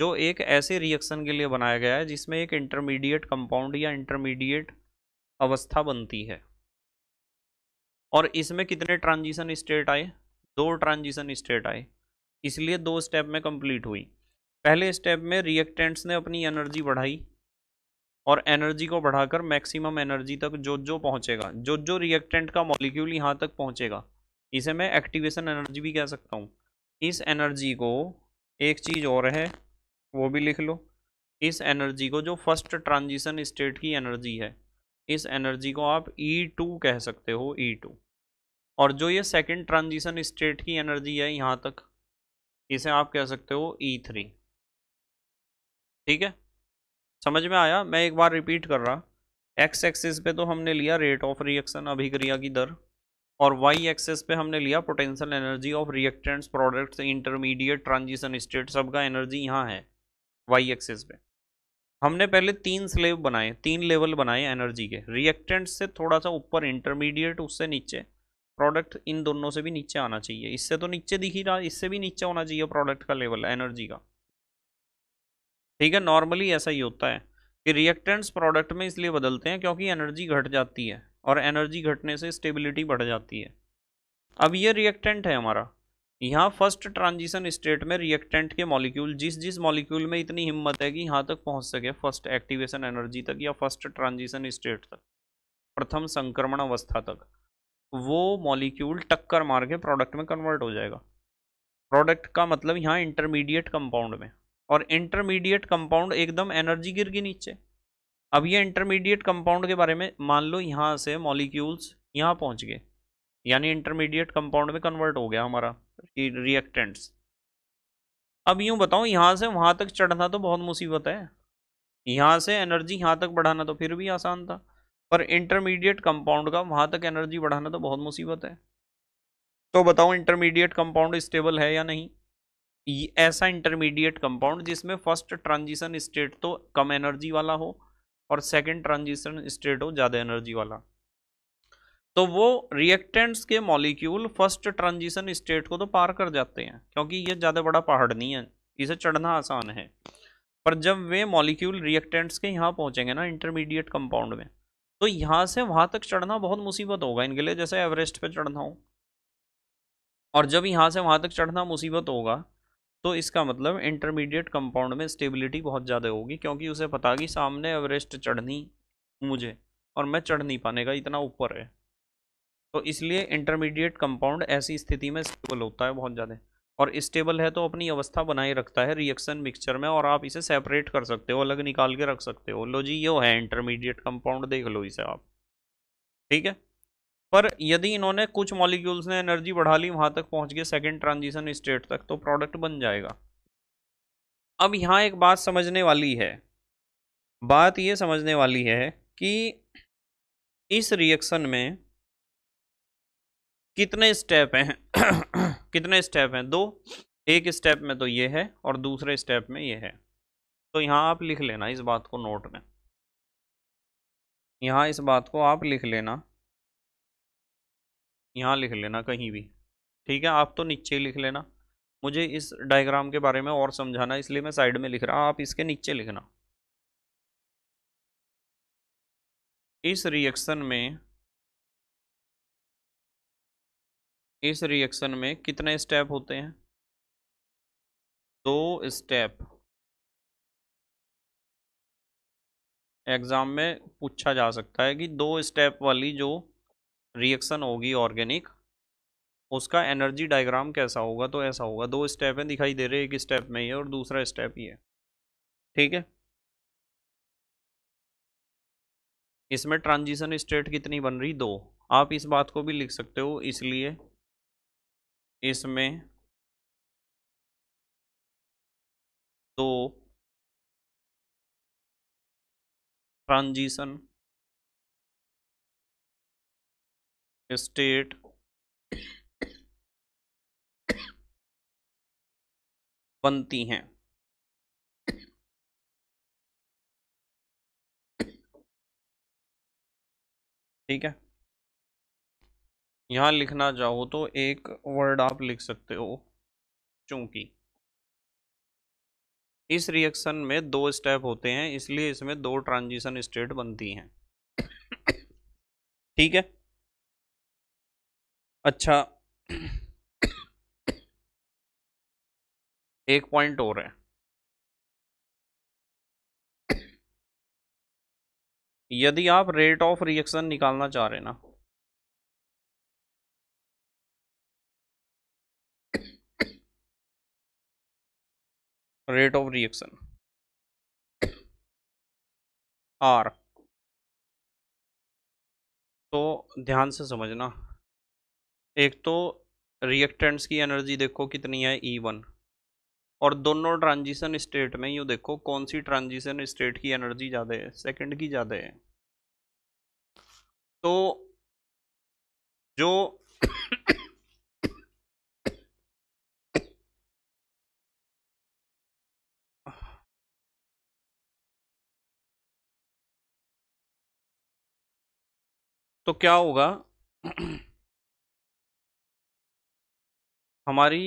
जो एक ऐसे रिएक्शन के लिए बनाया गया है जिसमें एक इंटरमीडिएट कंपाउंड या इंटरमीडिएट अवस्था बनती है और इसमें कितने ट्रांजिशन स्टेट आए दो ट्रांजिशन स्टेट आए इसलिए दो स्टेप में कंप्लीट हुई पहले स्टेप में रिएक्टेंट्स ने अपनी एनर्जी बढ़ाई और एनर्जी को बढ़ाकर मैक्सिमम एनर्जी तक जो जो पहुंचेगा जो जो रिएक्टेंट का मॉलिक्यूल यहाँ तक पहुंचेगा इसे मैं एक्टिवेशन एनर्जी भी कह सकता हूँ इस एनर्जी को एक चीज़ और है वो भी लिख लो इस एनर्जी को जो फर्स्ट ट्रांजिशन स्टेट की एनर्जी है इस एनर्जी को आप टू e कह सकते हो टू e और जो ये सेकेंड ट्रांजिशन स्टेट की एनर्जी है यहाँ तक इसे आप कह सकते हो E3 ठीक है समझ में आया मैं एक बार रिपीट कर रहा एक्स एक्सिस पे तो हमने लिया रेट ऑफ रिएक्शन अभिक्रिया की दर और वाई एक्सेस पे हमने लिया potential energy of reactants products intermediate transition state सबका एनर्जी यहाँ है वाई एक्सेस पे हमने पहले तीन स्लेव बनाए तीन लेवल बनाए एनर्जी के रिएक्टेंट्स से थोड़ा सा ऊपर इंटरमीडिएट उससे नीचे प्रोडक्ट इन दोनों से भी नीचे आना चाहिए इससे तो नीचे दिख ही रहा इससे भी नीचे होना चाहिए प्रोडक्ट का लेवल एनर्जी का ठीक है नॉर्मली ऐसा ही होता है कि रिएक्टेंट्स प्रोडक्ट में इसलिए बदलते हैं क्योंकि एनर्जी घट जाती है और एनर्जी घटने से स्टेबिलिटी बढ़ जाती है अब ये रिएक्टेंट है हमारा यहाँ फर्स्ट ट्रांजिशन स्टेट में रिएक्टेंट के मॉलिक्यूल जिस जिस मॉलिक्यूल में इतनी हिम्मत है कि यहाँ तक पहुँच सके फर्स्ट एक्टिवेशन एनर्जी तक या फर्स्ट ट्रांजिशन स्टेट तक प्रथम संक्रमण अवस्था तक वो मॉलिक्यूल टक्कर मार के प्रोडक्ट में कन्वर्ट हो जाएगा प्रोडक्ट का मतलब यहाँ इंटरमीडिएट कंपाउंड में और इंटरमीडिएट कंपाउंड एकदम एनर्जी गिर गई नीचे अब ये इंटरमीडिएट कंपाउंड के बारे में मान लो यहाँ से मॉलिक्यूल्स यहाँ पहुँच गए यानी इंटरमीडिएट कंपाउंड में कन्वर्ट हो गया हमारा रिएक्टेंट्स अब यूँ बताओ यहाँ से वहाँ तक चढ़ना तो बहुत मुसीबत है यहाँ से एनर्जी यहाँ तक बढ़ाना तो फिर भी आसान था पर इंटरमीडिएट कंपाउंड का वहाँ तक एनर्जी बढ़ाना तो बहुत मुसीबत है तो बताओ इंटरमीडिएट कंपाउंड स्टेबल है या नहीं ऐसा इंटरमीडिएट कंपाउंड जिसमें फर्स्ट ट्रांजिशन स्टेट तो कम एनर्जी वाला हो और सेकंड ट्रांजिशन स्टेट हो ज़्यादा एनर्जी वाला तो वो रिएक्टेंट्स के मॉलिक्यूल फर्स्ट ट्रांजिशन स्टेट को तो पार कर जाते हैं क्योंकि ये ज़्यादा बड़ा पहाड़ नहीं है इसे चढ़ना आसान है पर जब वे मॉलिक्यूल रिएक्टेंट्स के यहाँ पहुँचेंगे ना इंटरमीडिएट कंपाउंड में तो यहाँ से वहाँ तक चढ़ना बहुत मुसीबत होगा इनके लिए जैसे एवरेस्ट पे चढ़ना हो और जब यहाँ से वहाँ तक चढ़ना मुसीबत होगा तो इसका मतलब इंटरमीडिएट कंपाउंड में स्टेबिलिटी बहुत ज़्यादा होगी क्योंकि उसे पता कि सामने एवरेस्ट चढ़नी मुझे और मैं चढ़ नहीं पाने का इतना ऊपर है तो इसलिए इंटरमीडिएट कंपाउंड ऐसी स्थिति में स्टेबल होता है बहुत ज़्यादा और स्टेबल है तो अपनी अवस्था बनाए रखता है रिएक्शन मिक्सचर में और आप इसे सेपरेट कर सकते हो अलग निकाल के रख सकते हो लो जी यो है इंटरमीडिएट कंपाउंड देख लो इसे आप ठीक है पर यदि इन्होंने कुछ मॉलिक्यूल्स ने एनर्जी बढ़ा ली वहाँ तक पहुँच गए सेकेंड ट्रांजिशन स्टेट तक तो प्रोडक्ट बन जाएगा अब यहाँ एक बात समझने वाली है बात यह समझने वाली है कि इस रिएक्शन में कितने स्टेप हैं कितने स्टेप हैं दो एक स्टेप में तो ये है और दूसरे स्टेप में ये है तो यहाँ आप लिख लेना इस बात को नोट में यहाँ इस बात को आप लिख लेना यहाँ लिख लेना कहीं भी ठीक है आप तो नीचे लिख लेना मुझे इस डायग्राम के बारे में और समझाना इसलिए मैं साइड में लिख रहा हूँ आप इसके नीचे लिखना इस रिएक्शन में इस रिएक्शन में कितने स्टेप होते हैं दो स्टेप एग्ज़ाम में पूछा जा सकता है कि दो स्टेप वाली जो रिएक्शन होगी ऑर्गेनिक उसका एनर्जी डायग्राम कैसा होगा तो ऐसा होगा दो स्टेप है दिखाई दे रहे एक स्टेप में है और दूसरा स्टेप ये ठीक है इसमें ट्रांजिशन स्टेट कितनी बन रही दो आप इस बात को भी लिख सकते हो इसलिए इसमें दो ट्रांजिशन स्टेट बनती हैं ठीक है यहां लिखना चाहो तो एक वर्ड आप लिख सकते हो चूंकि इस रिएक्शन में दो स्टेप होते हैं इसलिए इसमें दो ट्रांजिशन स्टेट बनती हैं ठीक है अच्छा एक पॉइंट और है यदि आप रेट ऑफ रिएक्शन निकालना चाह रहे ना रेट ऑफ रिएक्शन आर तो ध्यान से समझना एक तो रिएक्टेंट्स की एनर्जी देखो कितनी है ई e वन और दोनों ट्रांजिशन स्टेट में यूँ देखो कौन सी ट्रांजिशन स्टेट की एनर्जी ज़्यादा है सेकंड की ज़्यादा है तो जो तो क्या होगा हमारी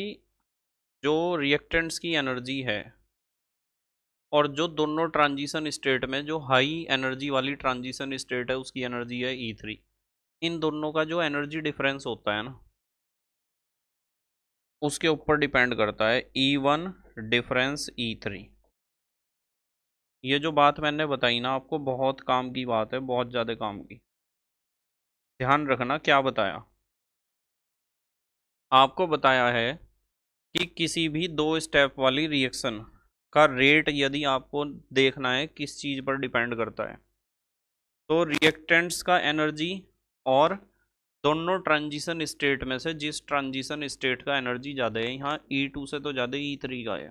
जो रिएक्टेंट्स की एनर्जी है और जो दोनों ट्रांजिशन स्टेट में जो हाई एनर्जी वाली ट्रांजिशन स्टेट है उसकी एनर्जी है ई e थ्री इन दोनों का जो एनर्जी डिफरेंस होता है ना उसके ऊपर डिपेंड करता है E one difference E three ये जो बात मैंने बताई ना आपको बहुत काम की बात है बहुत ज़्यादा काम की ध्यान रखना क्या बताया आपको बताया है कि किसी भी दो स्टेप वाली रिएक्शन का रेट यदि आपको देखना है किस चीज़ पर डिपेंड करता है तो रिएक्टेंट्स का एनर्जी और दोनों ट्रांजिशन स्टेट में से जिस ट्रांजिशन स्टेट का एनर्जी ज़्यादा है यहाँ ई e टू से तो ज़्यादा ई e थ्री का है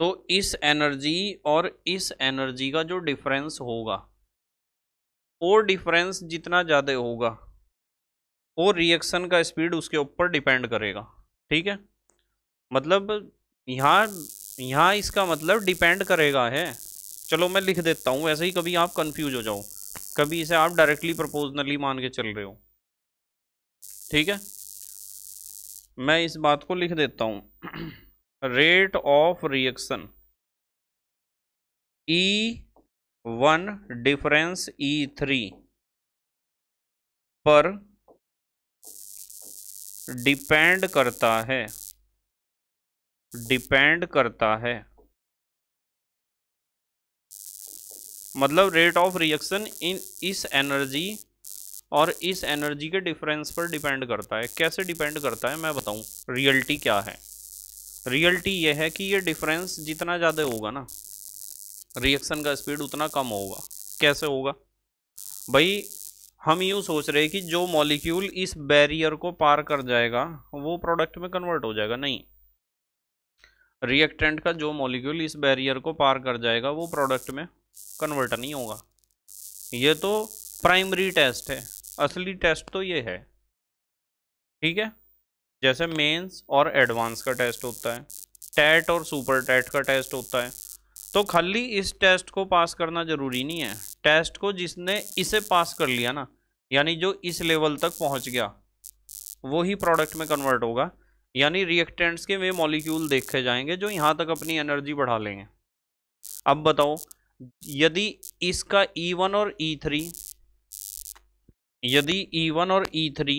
तो इस एनर्जी और इस एनर्जी का जो डिफरेंस होगा वो डिफरेंस जितना ज़्यादा होगा और रिएक्शन का स्पीड उसके ऊपर डिपेंड करेगा ठीक है मतलब यहाँ यहाँ इसका मतलब डिपेंड करेगा है चलो मैं लिख देता हूँ वैसे ही कभी आप कंफ्यूज हो जाओ कभी इसे आप डायरेक्टली प्रपोजनली मान के चल रहे हो ठीक है मैं इस बात को लिख देता हूँ rate of reaction E one difference E three पर डिपेंड करता है डिपेंड करता है मतलब रेट ऑफ रिएक्शन इन इस एनर्जी और इस एनर्जी के डिफरेंस पर डिपेंड करता है कैसे डिपेंड करता है मैं बताऊं रियलिटी क्या है रियलिटी यह है कि ये डिफरेंस जितना ज़्यादा होगा ना रिएक्शन का स्पीड उतना कम होगा कैसे होगा भाई हम यूँ सोच रहे हैं कि जो मॉलिक्यूल इस बैरियर को पार कर जाएगा वो प्रोडक्ट में कन्वर्ट हो जाएगा नहीं रिएक्टेंट का जो मॉलिक्यूल इस बैरियर को पार कर जाएगा वो प्रोडक्ट में कन्वर्ट नहीं होगा ये तो प्राइमरी टेस्ट है असली टेस्ट तो ये है ठीक है जैसे मेंस और एडवांस का टेस्ट होता है टैट और सुपर टैट का टेस्ट होता है तो खाली इस टेस्ट को पास करना ज़रूरी नहीं है टेस्ट को जिसने इसे पास कर लिया ना यानी जो इस लेवल तक पहुंच गया वो ही प्रोडक्ट में कन्वर्ट होगा यानी रिएक्टेंट्स के वे मॉलिक्यूल देखे जाएंगे जो यहाँ तक अपनी एनर्जी बढ़ा लेंगे अब बताओ यदि इसका E1 और E3 यदि E1 और E3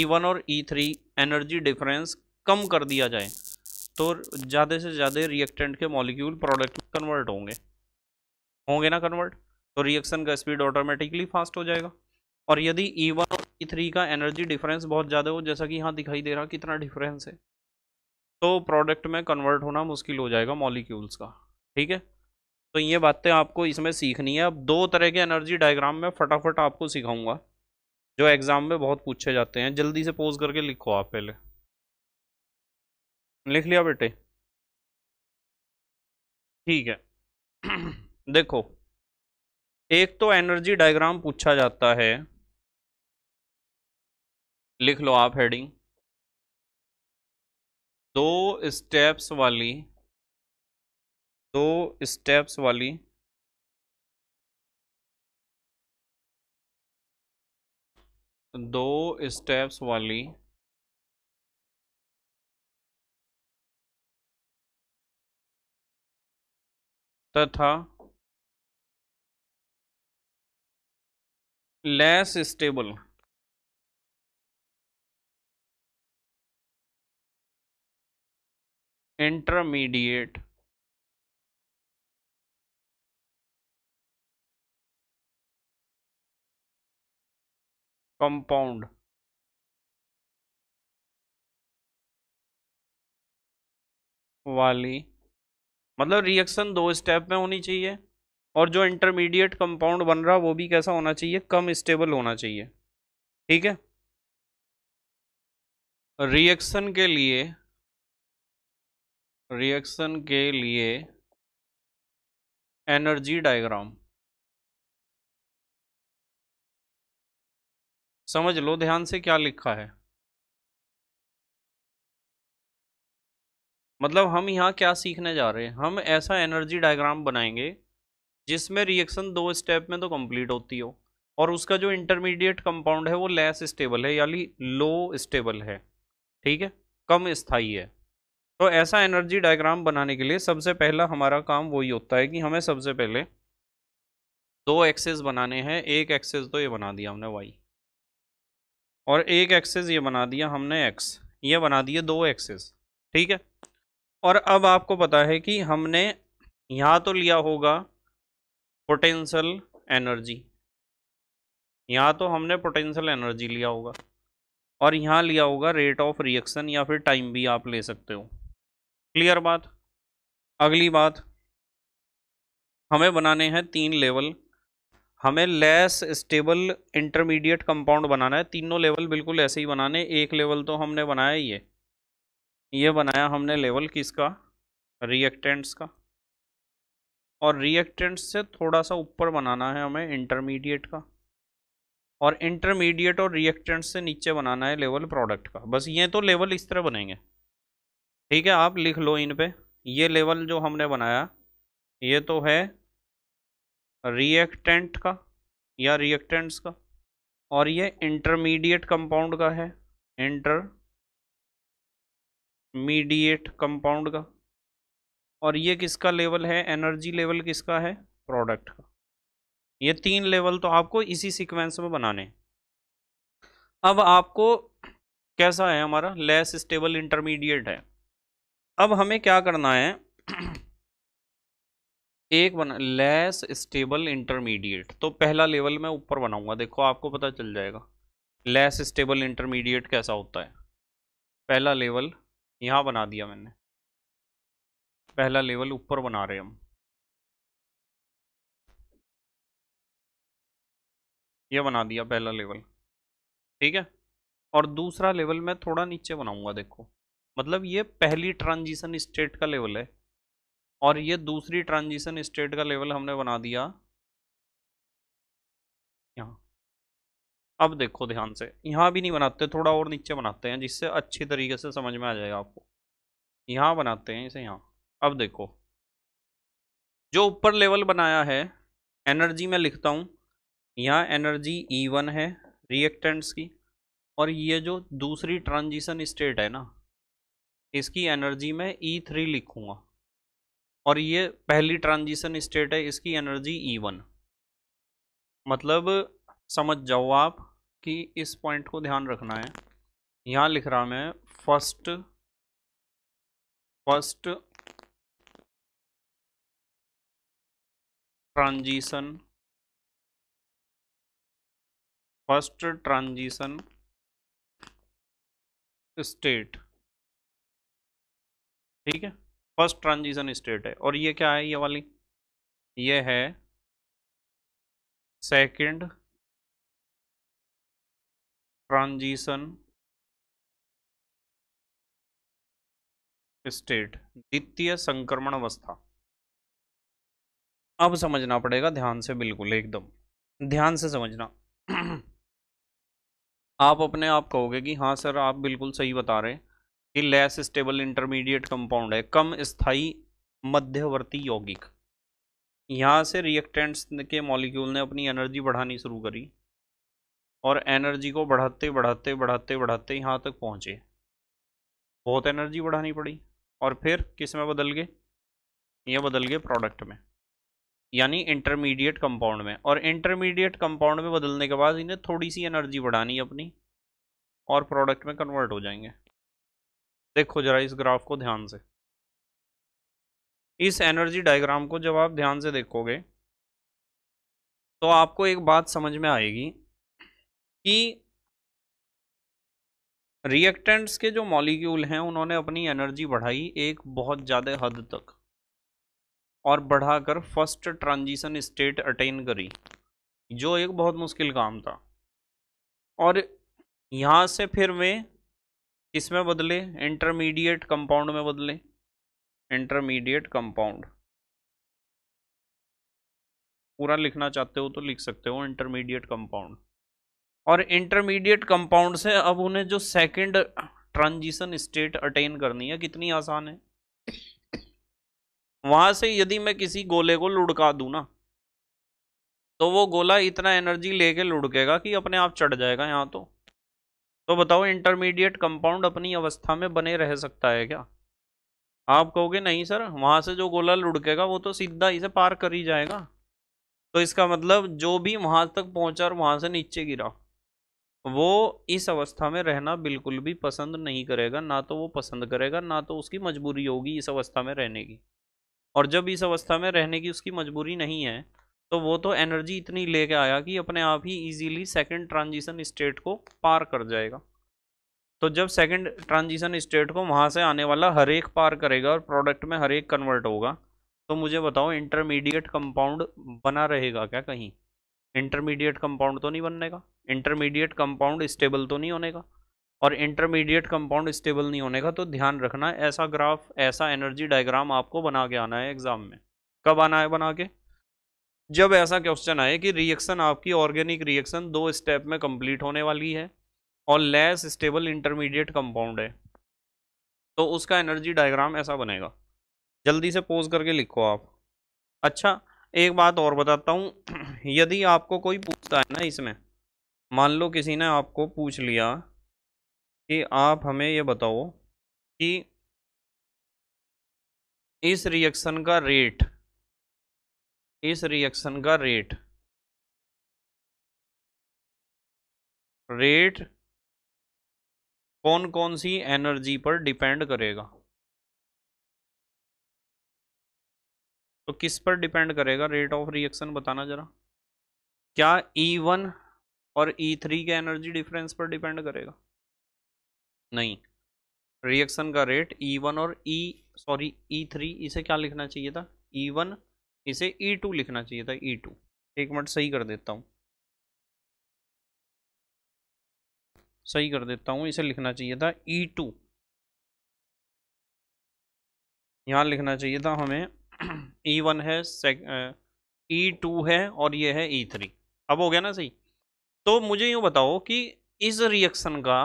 E1 और E3 एनर्जी डिफरेंस कम कर दिया जाए तो ज़्यादा से ज़्यादा रिएक्टेंट के मॉलिक्यूल प्रोडक्ट में कन्वर्ट होंगे होंगे ना कन्वर्ट तो रिएक्शन का स्पीड ऑटोमेटिकली फास्ट हो जाएगा और यदि ई e वन और ई e थ्री का एनर्जी डिफरेंस बहुत ज़्यादा हो जैसा कि यहाँ दिखाई दे रहा कितना डिफरेंस है तो प्रोडक्ट में कन्वर्ट होना मुश्किल हो जाएगा मॉलिक्यूल्स का ठीक है तो ये बातें आपको इसमें सीखनी है अब दो तरह के एनर्जी डायग्राम में फटाफट आपको सिखाऊंगा जो एग्ज़ाम में बहुत पूछे जाते हैं जल्दी से पोज करके लिखो आप पहले लिख लिया बेटे ठीक है देखो एक तो एनर्जी डायग्राम पूछा जाता है लिख लो आप हेडिंग दो स्टेप्स वाली दो स्टेप्स वाली दो स्टेप्स वाली तथा लेस स्टेबल इंटरमीडिएट कंपाउंड वाली मतलब रिएक्शन दो स्टेप में होनी चाहिए और जो इंटरमीडिएट कंपाउंड बन रहा वो भी कैसा होना चाहिए कम स्टेबल होना चाहिए ठीक है रिएक्शन के लिए रिएक्शन के लिए एनर्जी डायग्राम समझ लो ध्यान से क्या लिखा है मतलब हम यहाँ क्या सीखने जा रहे हैं हम ऐसा एनर्जी डायग्राम बनाएंगे जिसमें रिएक्शन दो स्टेप में तो कंप्लीट होती हो और उसका जो इंटरमीडिएट कंपाउंड है वो लेस स्टेबल है यानी लो स्टेबल है ठीक है कम स्थाई है तो ऐसा एनर्जी डायग्राम बनाने के लिए सबसे पहला हमारा काम वही होता है कि हमें सबसे पहले दो एक्सेस बनाने हैं एक एक्सेस तो ये बना दिया हमने वाई और एक एक्सेस ये बना दिया हमने एक्स ये बना दिए दो एक्सेस ठीक है और अब आपको पता है कि हमने यहाँ तो लिया होगा पोटेंशियल एनर्जी यहाँ तो हमने पोटेंशियल एनर्जी लिया होगा और यहाँ लिया होगा रेट ऑफ रिएक्शन या फिर टाइम भी आप ले सकते हो क्लियर बात अगली बात हमें बनाने हैं तीन लेवल हमें लेस स्टेबल इंटरमीडिएट कंपाउंड बनाना है तीनों लेवल बिल्कुल ऐसे ही बनाने एक लेवल तो हमने बनाया ही है ये बनाया हमने लेवल किसका रिएक्टेंट्स का और रिएक्टेंट्स से थोड़ा सा ऊपर बनाना है हमें इंटरमीडिएट का और इंटरमीडिएट और रिएक्टेंट से नीचे बनाना है लेवल प्रोडक्ट का बस ये तो लेवल इस तरह बनेंगे ठीक है आप लिख लो इन पे ये लेवल जो हमने बनाया ये तो है रिएक्टेंट का या रिएक्टेंट्स का और ये इंटरमीडिएट कंपाउंड का है इंटर मीडिएट कंपाउंड का और ये किसका लेवल है एनर्जी लेवल किसका है प्रोडक्ट का ये तीन लेवल तो आपको इसी सीक्वेंस में बनाने हैं अब आपको कैसा है हमारा लेस स्टेबल इंटरमीडिएट है अब हमें क्या करना है एक बना लेस स्टेबल इंटरमीडिएट तो पहला लेवल मैं ऊपर बनाऊंगा देखो आपको पता चल जाएगा लेस स्टेबल इंटरमीडिएट कैसा होता है पहला लेवल यहाँ बना दिया मैंने पहला लेवल ऊपर बना रहे हम ये बना दिया पहला लेवल ठीक है और दूसरा लेवल मैं थोड़ा नीचे बनाऊंगा देखो मतलब ये पहली ट्रांजिशन स्टेट का लेवल है और ये दूसरी ट्रांजिशन स्टेट का लेवल हमने बना दिया यहाँ अब देखो ध्यान से यहाँ भी नहीं बनाते थोड़ा और नीचे बनाते हैं जिससे अच्छी तरीके से समझ में आ जाएगा आपको यहाँ बनाते हैं इसे यहाँ अब देखो जो ऊपर लेवल बनाया है एनर्जी में लिखता हूँ यहाँ एनर्जी ई e वन है रिएक्टेंट्स की और ये जो दूसरी ट्रांजिशन स्टेट है ना इसकी एनर्जी में ई थ्री लिखूँगा और ये पहली ट्रांजिशन स्टेट है इसकी एनर्जी ई e वन मतलब समझ जाओ आप कि इस पॉइंट को ध्यान रखना है यहाँ लिख रहा मैं first first transition first transition state ठीक है फर्स्ट ट्रांजिशन स्टेट है और ये क्या है ये वाली ये है सेकंड ट्रांजिशन स्टेट द्वितीय संक्रमण अवस्था अब समझना पड़ेगा ध्यान से बिल्कुल एकदम ध्यान से समझना आप अपने आप कहोगे कि हाँ सर आप बिल्कुल सही बता रहे हैं कि लेस स्टेबल इंटरमीडिएट कंपाउंड है कम स्थाई मध्यवर्ती यौगिक यहाँ से रिएक्टेंट्स के मॉलिक्यूल ने अपनी एनर्जी बढ़ानी शुरू करी और एनर्जी को बढ़ाते बढ़ाते बढ़ाते बढ़ाते यहाँ तक पहुँचे बहुत एनर्जी बढ़ानी पड़ी और फिर किस में बदल गए ये बदल गए प्रोडक्ट में यानी इंटरमीडिएट कंपाउंड में और इंटरमीडिएट कंपाउंड में बदलने के बाद इन्हें थोड़ी सी एनर्जी बढ़ानी है अपनी और प्रोडक्ट में कन्वर्ट हो जाएंगे देखो जरा इस ग्राफ को ध्यान से इस एनर्जी डायग्राम को जब आप ध्यान से देखोगे तो आपको एक बात समझ में आएगी कि रिएक्टेंट्स के जो मॉलिक्यूल हैं उन्होंने अपनी एनर्जी बढ़ाई एक बहुत ज़्यादा हद तक और बढ़ाकर फर्स्ट ट्रांजिशन स्टेट अटेन करी जो एक बहुत मुश्किल काम था और यहाँ से फिर वे इसमें बदले इंटरमीडिएट कंपाउंड में बदले इंटरमीडिएट कंपाउंड पूरा लिखना चाहते हो तो लिख सकते हो इंटरमीडिएट कंपाउंड और इंटरमीडिएट कंपाउंड से अब उन्हें जो सेकंड ट्रांजिशन स्टेट अटेन करनी है कितनी आसान है वहां से यदि मैं किसी गोले को लुढ़का दूं ना तो वो गोला इतना एनर्जी लेके लुढ़केगा कि अपने आप चढ़ जाएगा यहाँ तो तो बताओ इंटरमीडिएट कंपाउंड अपनी अवस्था में बने रह सकता है क्या आप कहोगे नहीं सर वहाँ से जो गोला लुढ़केगा वो तो सीधा इसे पार कर ही जाएगा तो इसका मतलब जो भी वहाँ तक पहुँचा और वहाँ से नीचे गिरा वो इस अवस्था में रहना बिल्कुल भी पसंद नहीं करेगा ना तो वो पसंद करेगा ना तो उसकी मजबूरी होगी इस अवस्था में रहने की और जब इस अवस्था में रहने की उसकी मजबूरी नहीं है तो वो तो एनर्जी इतनी लेके आया कि अपने आप ही इजीली सेकंड ट्रांजिशन स्टेट को पार कर जाएगा तो जब सेकंड ट्रांजिशन स्टेट को वहाँ से आने वाला हर एक पार करेगा और प्रोडक्ट में हर एक कन्वर्ट होगा तो मुझे बताओ इंटरमीडिएट कंपाउंड बना रहेगा क्या कहीं इंटरमीडिएट कंपाउंड तो नहीं बनने का इंटरमीडिएट कंपाउंड स्टेबल तो नहीं होने का और इंटरमीडिएट कंपाउंड स्टेबल नहीं होने का तो ध्यान रखना ऐसा ग्राफ ऐसा एनर्जी डायग्राम आपको बना के आना है एग्जाम में कब आना है बना के जब ऐसा क्वेश्चन आए कि रिएक्शन आपकी ऑर्गेनिक रिएक्शन दो स्टेप में कंप्लीट होने वाली है और लेस स्टेबल इंटरमीडिएट कंपाउंड है तो उसका एनर्जी डायग्राम ऐसा बनेगा जल्दी से पोज करके लिखो आप अच्छा एक बात और बताता हूँ यदि आपको कोई पूछता है ना इसमें मान लो किसी ने आपको पूछ लिया कि आप हमें ये बताओ कि इस रिएक्शन का रेट इस रिएक्शन का रेट रेट कौन कौन सी एनर्जी पर डिपेंड करेगा तो किस पर डिपेंड करेगा रेट ऑफ रिएक्शन बताना जरा क्या ई e वन और ई थ्री के एनर्जी डिफरेंस पर डिपेंड करेगा नहीं रिएक्शन का रेट ई वन और ई सॉरी ई थ्री इसे क्या लिखना चाहिए था ई e वन इसे ई e टू लिखना चाहिए था ई e टू एक मिनट सही कर देता हूँ सही कर देता हूँ इसे लिखना चाहिए था ई टू यहाँ लिखना चाहिए था हमें ई वन है ई टू है और ये है ई थ्री अब हो गया ना सही तो मुझे यूँ बताओ कि इस रिएक्शन का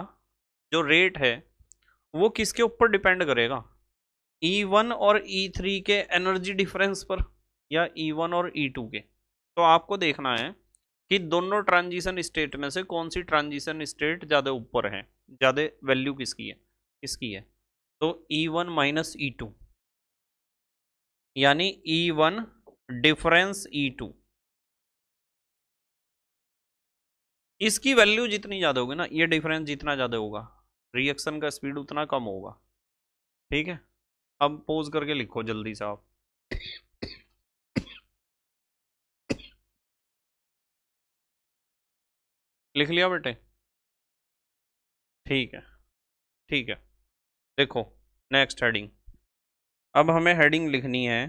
जो रेट है वो किसके ऊपर डिपेंड करेगा E1 और E3 के एनर्जी डिफरेंस पर या E1 और E2 के तो आपको देखना है कि दोनों ट्रांजिशन स्टेट में से कौन सी ट्रांजिशन स्टेट ज़्यादा ऊपर है ज़्यादा वैल्यू किसकी है किसकी है तो E1 वन माइनस ई यानी E1 डिफरेंस E2 इसकी वैल्यू जितनी ज़्यादा होगी ना ये डिफरेंस जितना ज़्यादा होगा रिएक्शन का स्पीड उतना कम होगा ठीक है अब पोज करके लिखो जल्दी से आप लिख लिया बेटे ठीक है ठीक है देखो नेक्स्ट हेडिंग अब हमें हेडिंग लिखनी है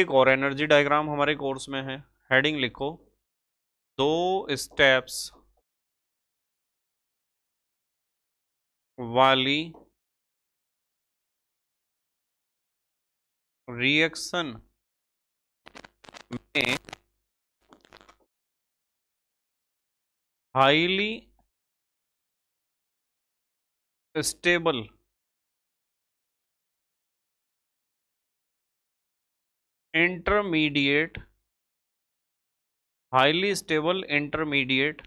एक और एनर्जी डायग्राम हमारे कोर्स में है हेडिंग लिखो दो स्टेप्स वाली रिएक्शन में highly stable intermediate highly stable intermediate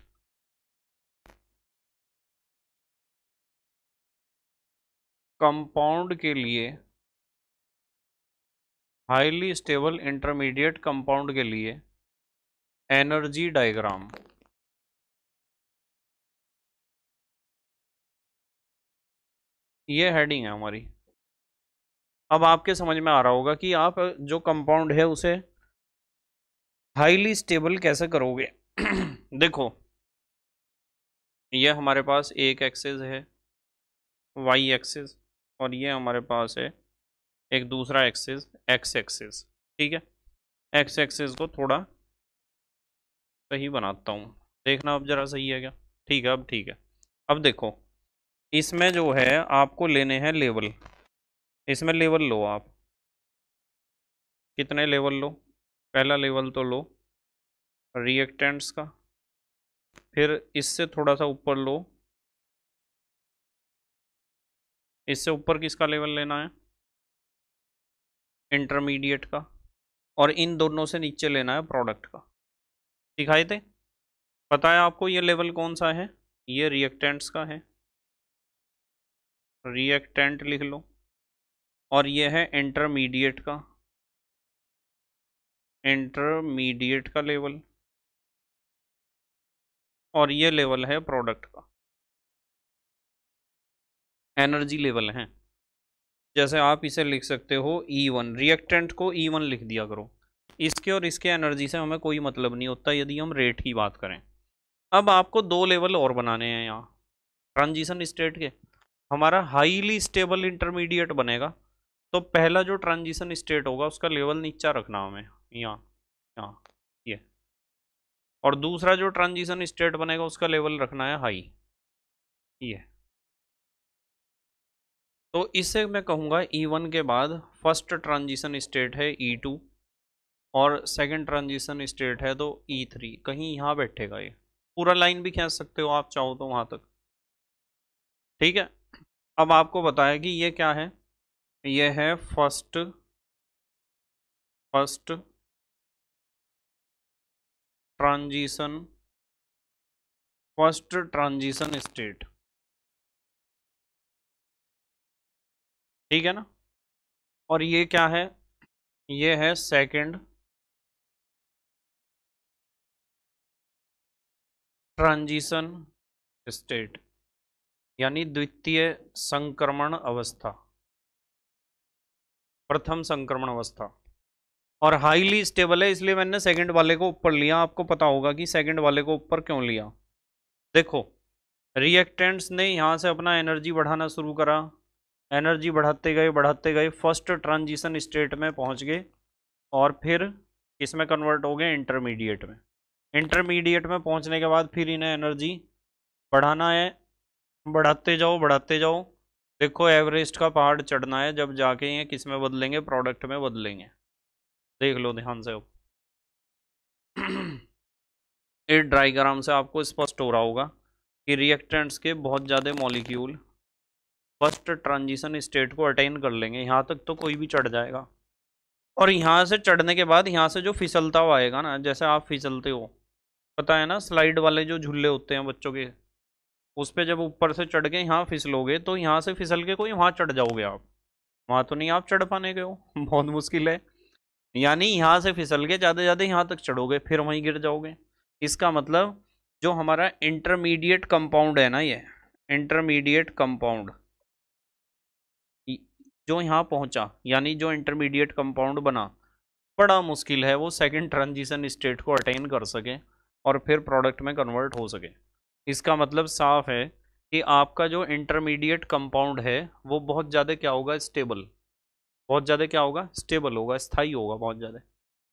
compound के लिए हाईली स्टेबल इंटरमीडिएट कंपाउंड के लिए एनर्जी डायग्राम ये हेडिंग है हमारी अब आपके समझ में आ रहा होगा कि आप जो कंपाउंड है उसे हाईली स्टेबल कैसे करोगे देखो ये हमारे पास एक एक्सेस है वाई एक्सेस और ये हमारे पास है एक दूसरा एक्सेस एक्स एक्सेस ठीक है एक्स एक्सेस को थोड़ा सही बनाता हूँ देखना अब ज़रा सही है क्या ठीक है अब ठीक है अब देखो इसमें जो है आपको लेने हैं लेवल इसमें लेवल लो आप कितने लेवल लो पहला लेवल तो लो रिएक्टेंट्स का फिर इससे थोड़ा सा ऊपर लो इससे ऊपर किसका लेवल लेना है इंटरमीडिएट का और इन दोनों से नीचे लेना है प्रोडक्ट का दिखाई दे पता है आपको ये लेवल कौन सा है ये रिएक्टेंट्स का है रिएक्टेंट लिख लो और ये है इंटरमीडिएट का इंटरमीडिएट का लेवल और ये लेवल है प्रोडक्ट का एनर्जी लेवल है जैसे आप इसे लिख सकते हो ई वन रिएक्टेंट को ई e वन लिख दिया करो इसके और इसके एनर्जी से हमें कोई मतलब नहीं होता यदि हम रेट की बात करें अब आपको दो लेवल और बनाने हैं यहाँ ट्रांजिशन स्टेट के हमारा हाईली स्टेबल इंटरमीडिएट बनेगा तो पहला जो ट्रांजिशन स्टेट होगा उसका लेवल नीचा रखना हमें यहाँ यहाँ ये और दूसरा जो ट्रांजिशन स्टेट बनेगा उसका लेवल रखना है हाई ये तो इससे मैं कहूँगा ई e वन के बाद फर्स्ट ट्रांजिशन स्टेट है ई e टू और सेकंड ट्रांजिशन स्टेट है तो ई e थ्री कहीं यहाँ बैठेगा ये पूरा लाइन भी खींच सकते हो आप चाहो तो वहाँ तक ठीक है अब आपको बताया कि ये क्या है ये है first first transition first transition state ठीक है ना और ये क्या है ये है सेकंड ट्रांजिशन स्टेट यानी द्वितीय संक्रमण अवस्था प्रथम संक्रमण अवस्था और हाईली स्टेबल है इसलिए मैंने सेकंड वाले को ऊपर लिया आपको पता होगा कि सेकंड वाले को ऊपर क्यों लिया देखो रिएक्टेंट्स ने यहाँ से अपना एनर्जी बढ़ाना शुरू करा एनर्जी बढ़ाते गए बढ़ाते गए फर्स्ट ट्रांजिशन स्टेट में पहुँच गए और फिर इसमें कन्वर्ट हो गए इंटरमीडिएट में इंटरमीडिएट में पहुँचने के बाद फिर इन्हें एनर्जी बढ़ाना है बढ़ाते जाओ बढ़ाते जाओ देखो एवरेस्ट का पहाड़ चढ़ना है जब जाके ये किस में बदलेंगे प्रोडक्ट में बदलेंगे देख लो ध्यान से अब इस ड्राइग्राम से आपको स्पष्ट हो रहा होगा कि रिएक्टेंट्स के बहुत ज़्यादा मॉलिक्यूल फर्स्ट ट्रांजिशन स्टेट को अटेन कर लेंगे यहाँ तक तो कोई भी चढ़ जाएगा और यहाँ से चढ़ने के बाद यहाँ से जो फिसलता हुआ आएगा ना जैसे आप फिसलते हो पता है ना स्लाइड वाले जो झूले होते हैं बच्चों के उस पर जब ऊपर से चढ़ के यहाँ फिसलोगे तो यहाँ से फिसल के कोई वहाँ चढ़ जाओगे आप वहाँ तो नहीं आप चढ़ पाने के हो बहुत मुश्किल है यानी यहाँ से फिसल के ज़्यादा ज़्यादा यहाँ तक चढ़ोगे फिर वहीं गिर जाओगे इसका मतलब जो हमारा इंटरमीडिएट कंपाउंड है ना ये इंटरमीडिएट कंपाउंड जो यहाँ पहुँचा यानी जो इंटरमीडिएट कंपाउंड बना बड़ा मुश्किल है वो सेकंड ट्रांजिशन स्टेट को अटेन कर सके और फिर प्रोडक्ट में कन्वर्ट हो सके इसका मतलब साफ है कि आपका जो इंटरमीडिएट कंपाउंड है वो बहुत ज़्यादा क्या होगा स्टेबल बहुत ज़्यादा क्या होगा स्टेबल होगा स्थाई होगा बहुत ज़्यादा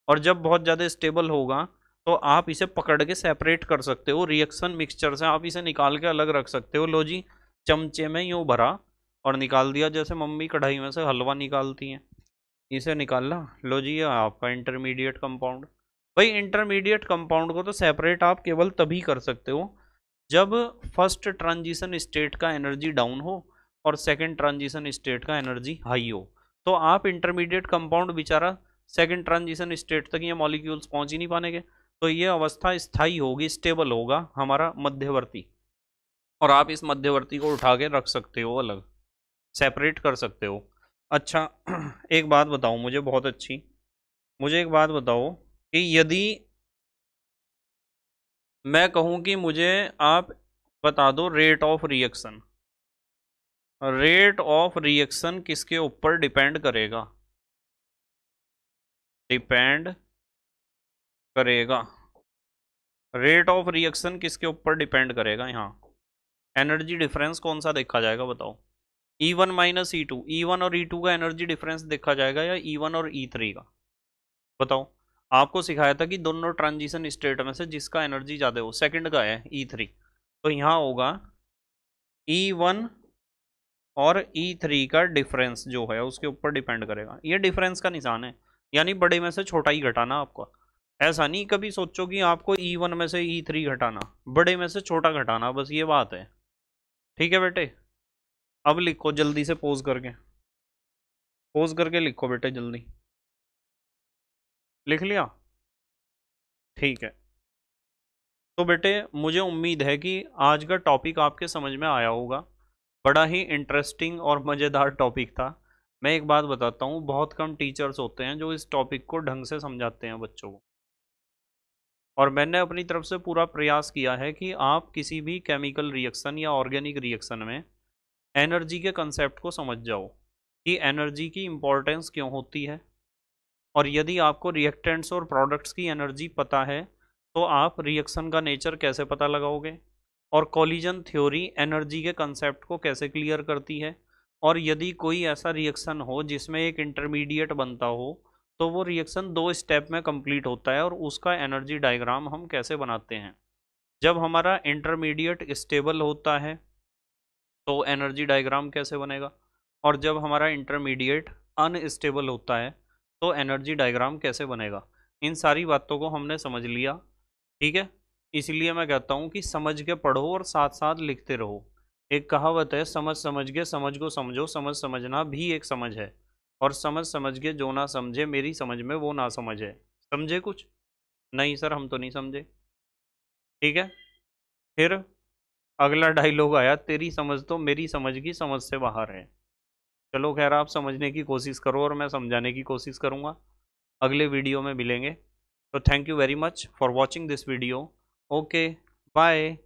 और जब बहुत ज़्यादा स्टेबल होगा तो आप इसे पकड़ के सेपरेट कर सकते हो रिएक्शन मिक्सचर से आप इसे निकाल के अलग रख सकते हो लो जी चमचे में यूँ भरा और निकाल दिया जैसे मम्मी कढ़ाई में से हलवा निकालती हैं इसे निकालना लो जी ये आपका इंटरमीडिएट कंपाउंड भाई इंटरमीडिएट कंपाउंड को तो सेपरेट आप केवल तभी कर सकते हो जब फर्स्ट ट्रांजिशन स्टेट का एनर्जी डाउन हो और सेकेंड ट्रांजिशन स्टेट का एनर्जी हाई हो तो आप इंटरमीडिएट कंपाउंड बेचारा सेकेंड ट्रांजिशन स्टेट तक ये मॉलिक्यूल्स पहुंच ही नहीं पानेंगे तो ये अवस्था स्थाई होगी स्टेबल होगा हमारा मध्यवर्ती और आप इस मध्यवर्ती को उठा के रख सकते हो अलग सेपरेट कर सकते हो अच्छा एक बात बताओ मुझे बहुत अच्छी मुझे एक बात बताओ कि यदि मैं कहूं कि मुझे आप बता दो rate of reaction rate of reaction किसके ऊपर डिपेंड करेगा डिपेंड करेगा रेट ऑफ रिएक्शन किसके ऊपर डिपेंड करेगा यहाँ एनर्जी डिफरेंस कौन सा देखा जाएगा बताओ E one minus E two E one और ई e टू का एनर्जी डिफरेंस देखा जाएगा या ई e वन और ई e थ्री का बताओ आपको सिखाया था कि दोनों ट्रांजिशन स्टेट में से जिसका एनर्जी ज़्यादा हो सेकंड का है ई थ्री तो यहाँ होगा ई वन और ई e थ्री का डिफरेंस जो है उसके ऊपर डिपेंड करेगा ये डिफरेंस का निशान है यानी बड़े में से छोटा ही घटाना आपका ऐसा नहीं कभी सोचो कि आपको ई e वन में से ई e थ्री घटाना बड़े में से छोटा घटाना बस ये बात है ठीक है बेटे अब लिखो जल्दी से पोज करके पोज करके लिखो बेटे जल्दी लिख लिया ठीक है तो बेटे मुझे उम्मीद है कि आज का टॉपिक आपके समझ में आया होगा बड़ा ही इंटरेस्टिंग और मज़ेदार टॉपिक था मैं एक बात बताता हूँ बहुत कम टीचर्स होते हैं जो इस टॉपिक को ढंग से समझाते हैं बच्चों को और मैंने अपनी तरफ से पूरा प्रयास किया है कि आप किसी भी केमिकल रिएक्शन या ऑर्गेनिक रिएक्शन में एनर्जी के कंसेप्ट को समझ जाओ कि एनर्जी की इम्पोर्टेंस क्यों होती है और यदि आपको रिएक्टेंट्स और प्रोडक्ट्स की एनर्जी पता है तो आप रिएक्शन का नेचर कैसे पता लगाओगे और कॉलिजन थ्योरी एनर्जी के कंसेप्ट को कैसे क्लियर करती है और यदि कोई ऐसा रिएक्शन हो जिसमें एक इंटरमीडिएट बनता हो तो वो रिएक्शन दो स्टेप में कंप्लीट होता है और उसका एनर्जी डायग्राम हम कैसे बनाते हैं जब हमारा इंटरमीडिएट स्टेबल होता है तो एनर्जी डायग्राम कैसे बनेगा और जब हमारा इंटरमीडिएट अनस्टेबल होता है तो एनर्जी डायग्राम कैसे बनेगा इन सारी बातों को हमने समझ लिया ठीक है इसलिए मैं कहता हूँ कि समझ के पढ़ो और साथ साथ लिखते रहो एक कहावत है समझ समझ के समझ को समझो समझ समझना भी एक समझ है और समझ समझ के जो ना समझे मेरी समझ में वो ना समझे समझे कुछ नहीं सर हम तो नहीं समझे ठीक है फिर अगला डायलॉग आया तेरी समझ तो मेरी समझ की समझ से बाहर है चलो खैर आप समझने की कोशिश करो और मैं समझाने की कोशिश करूँगा अगले वीडियो में मिलेंगे तो thank you very much for watching this video okay bye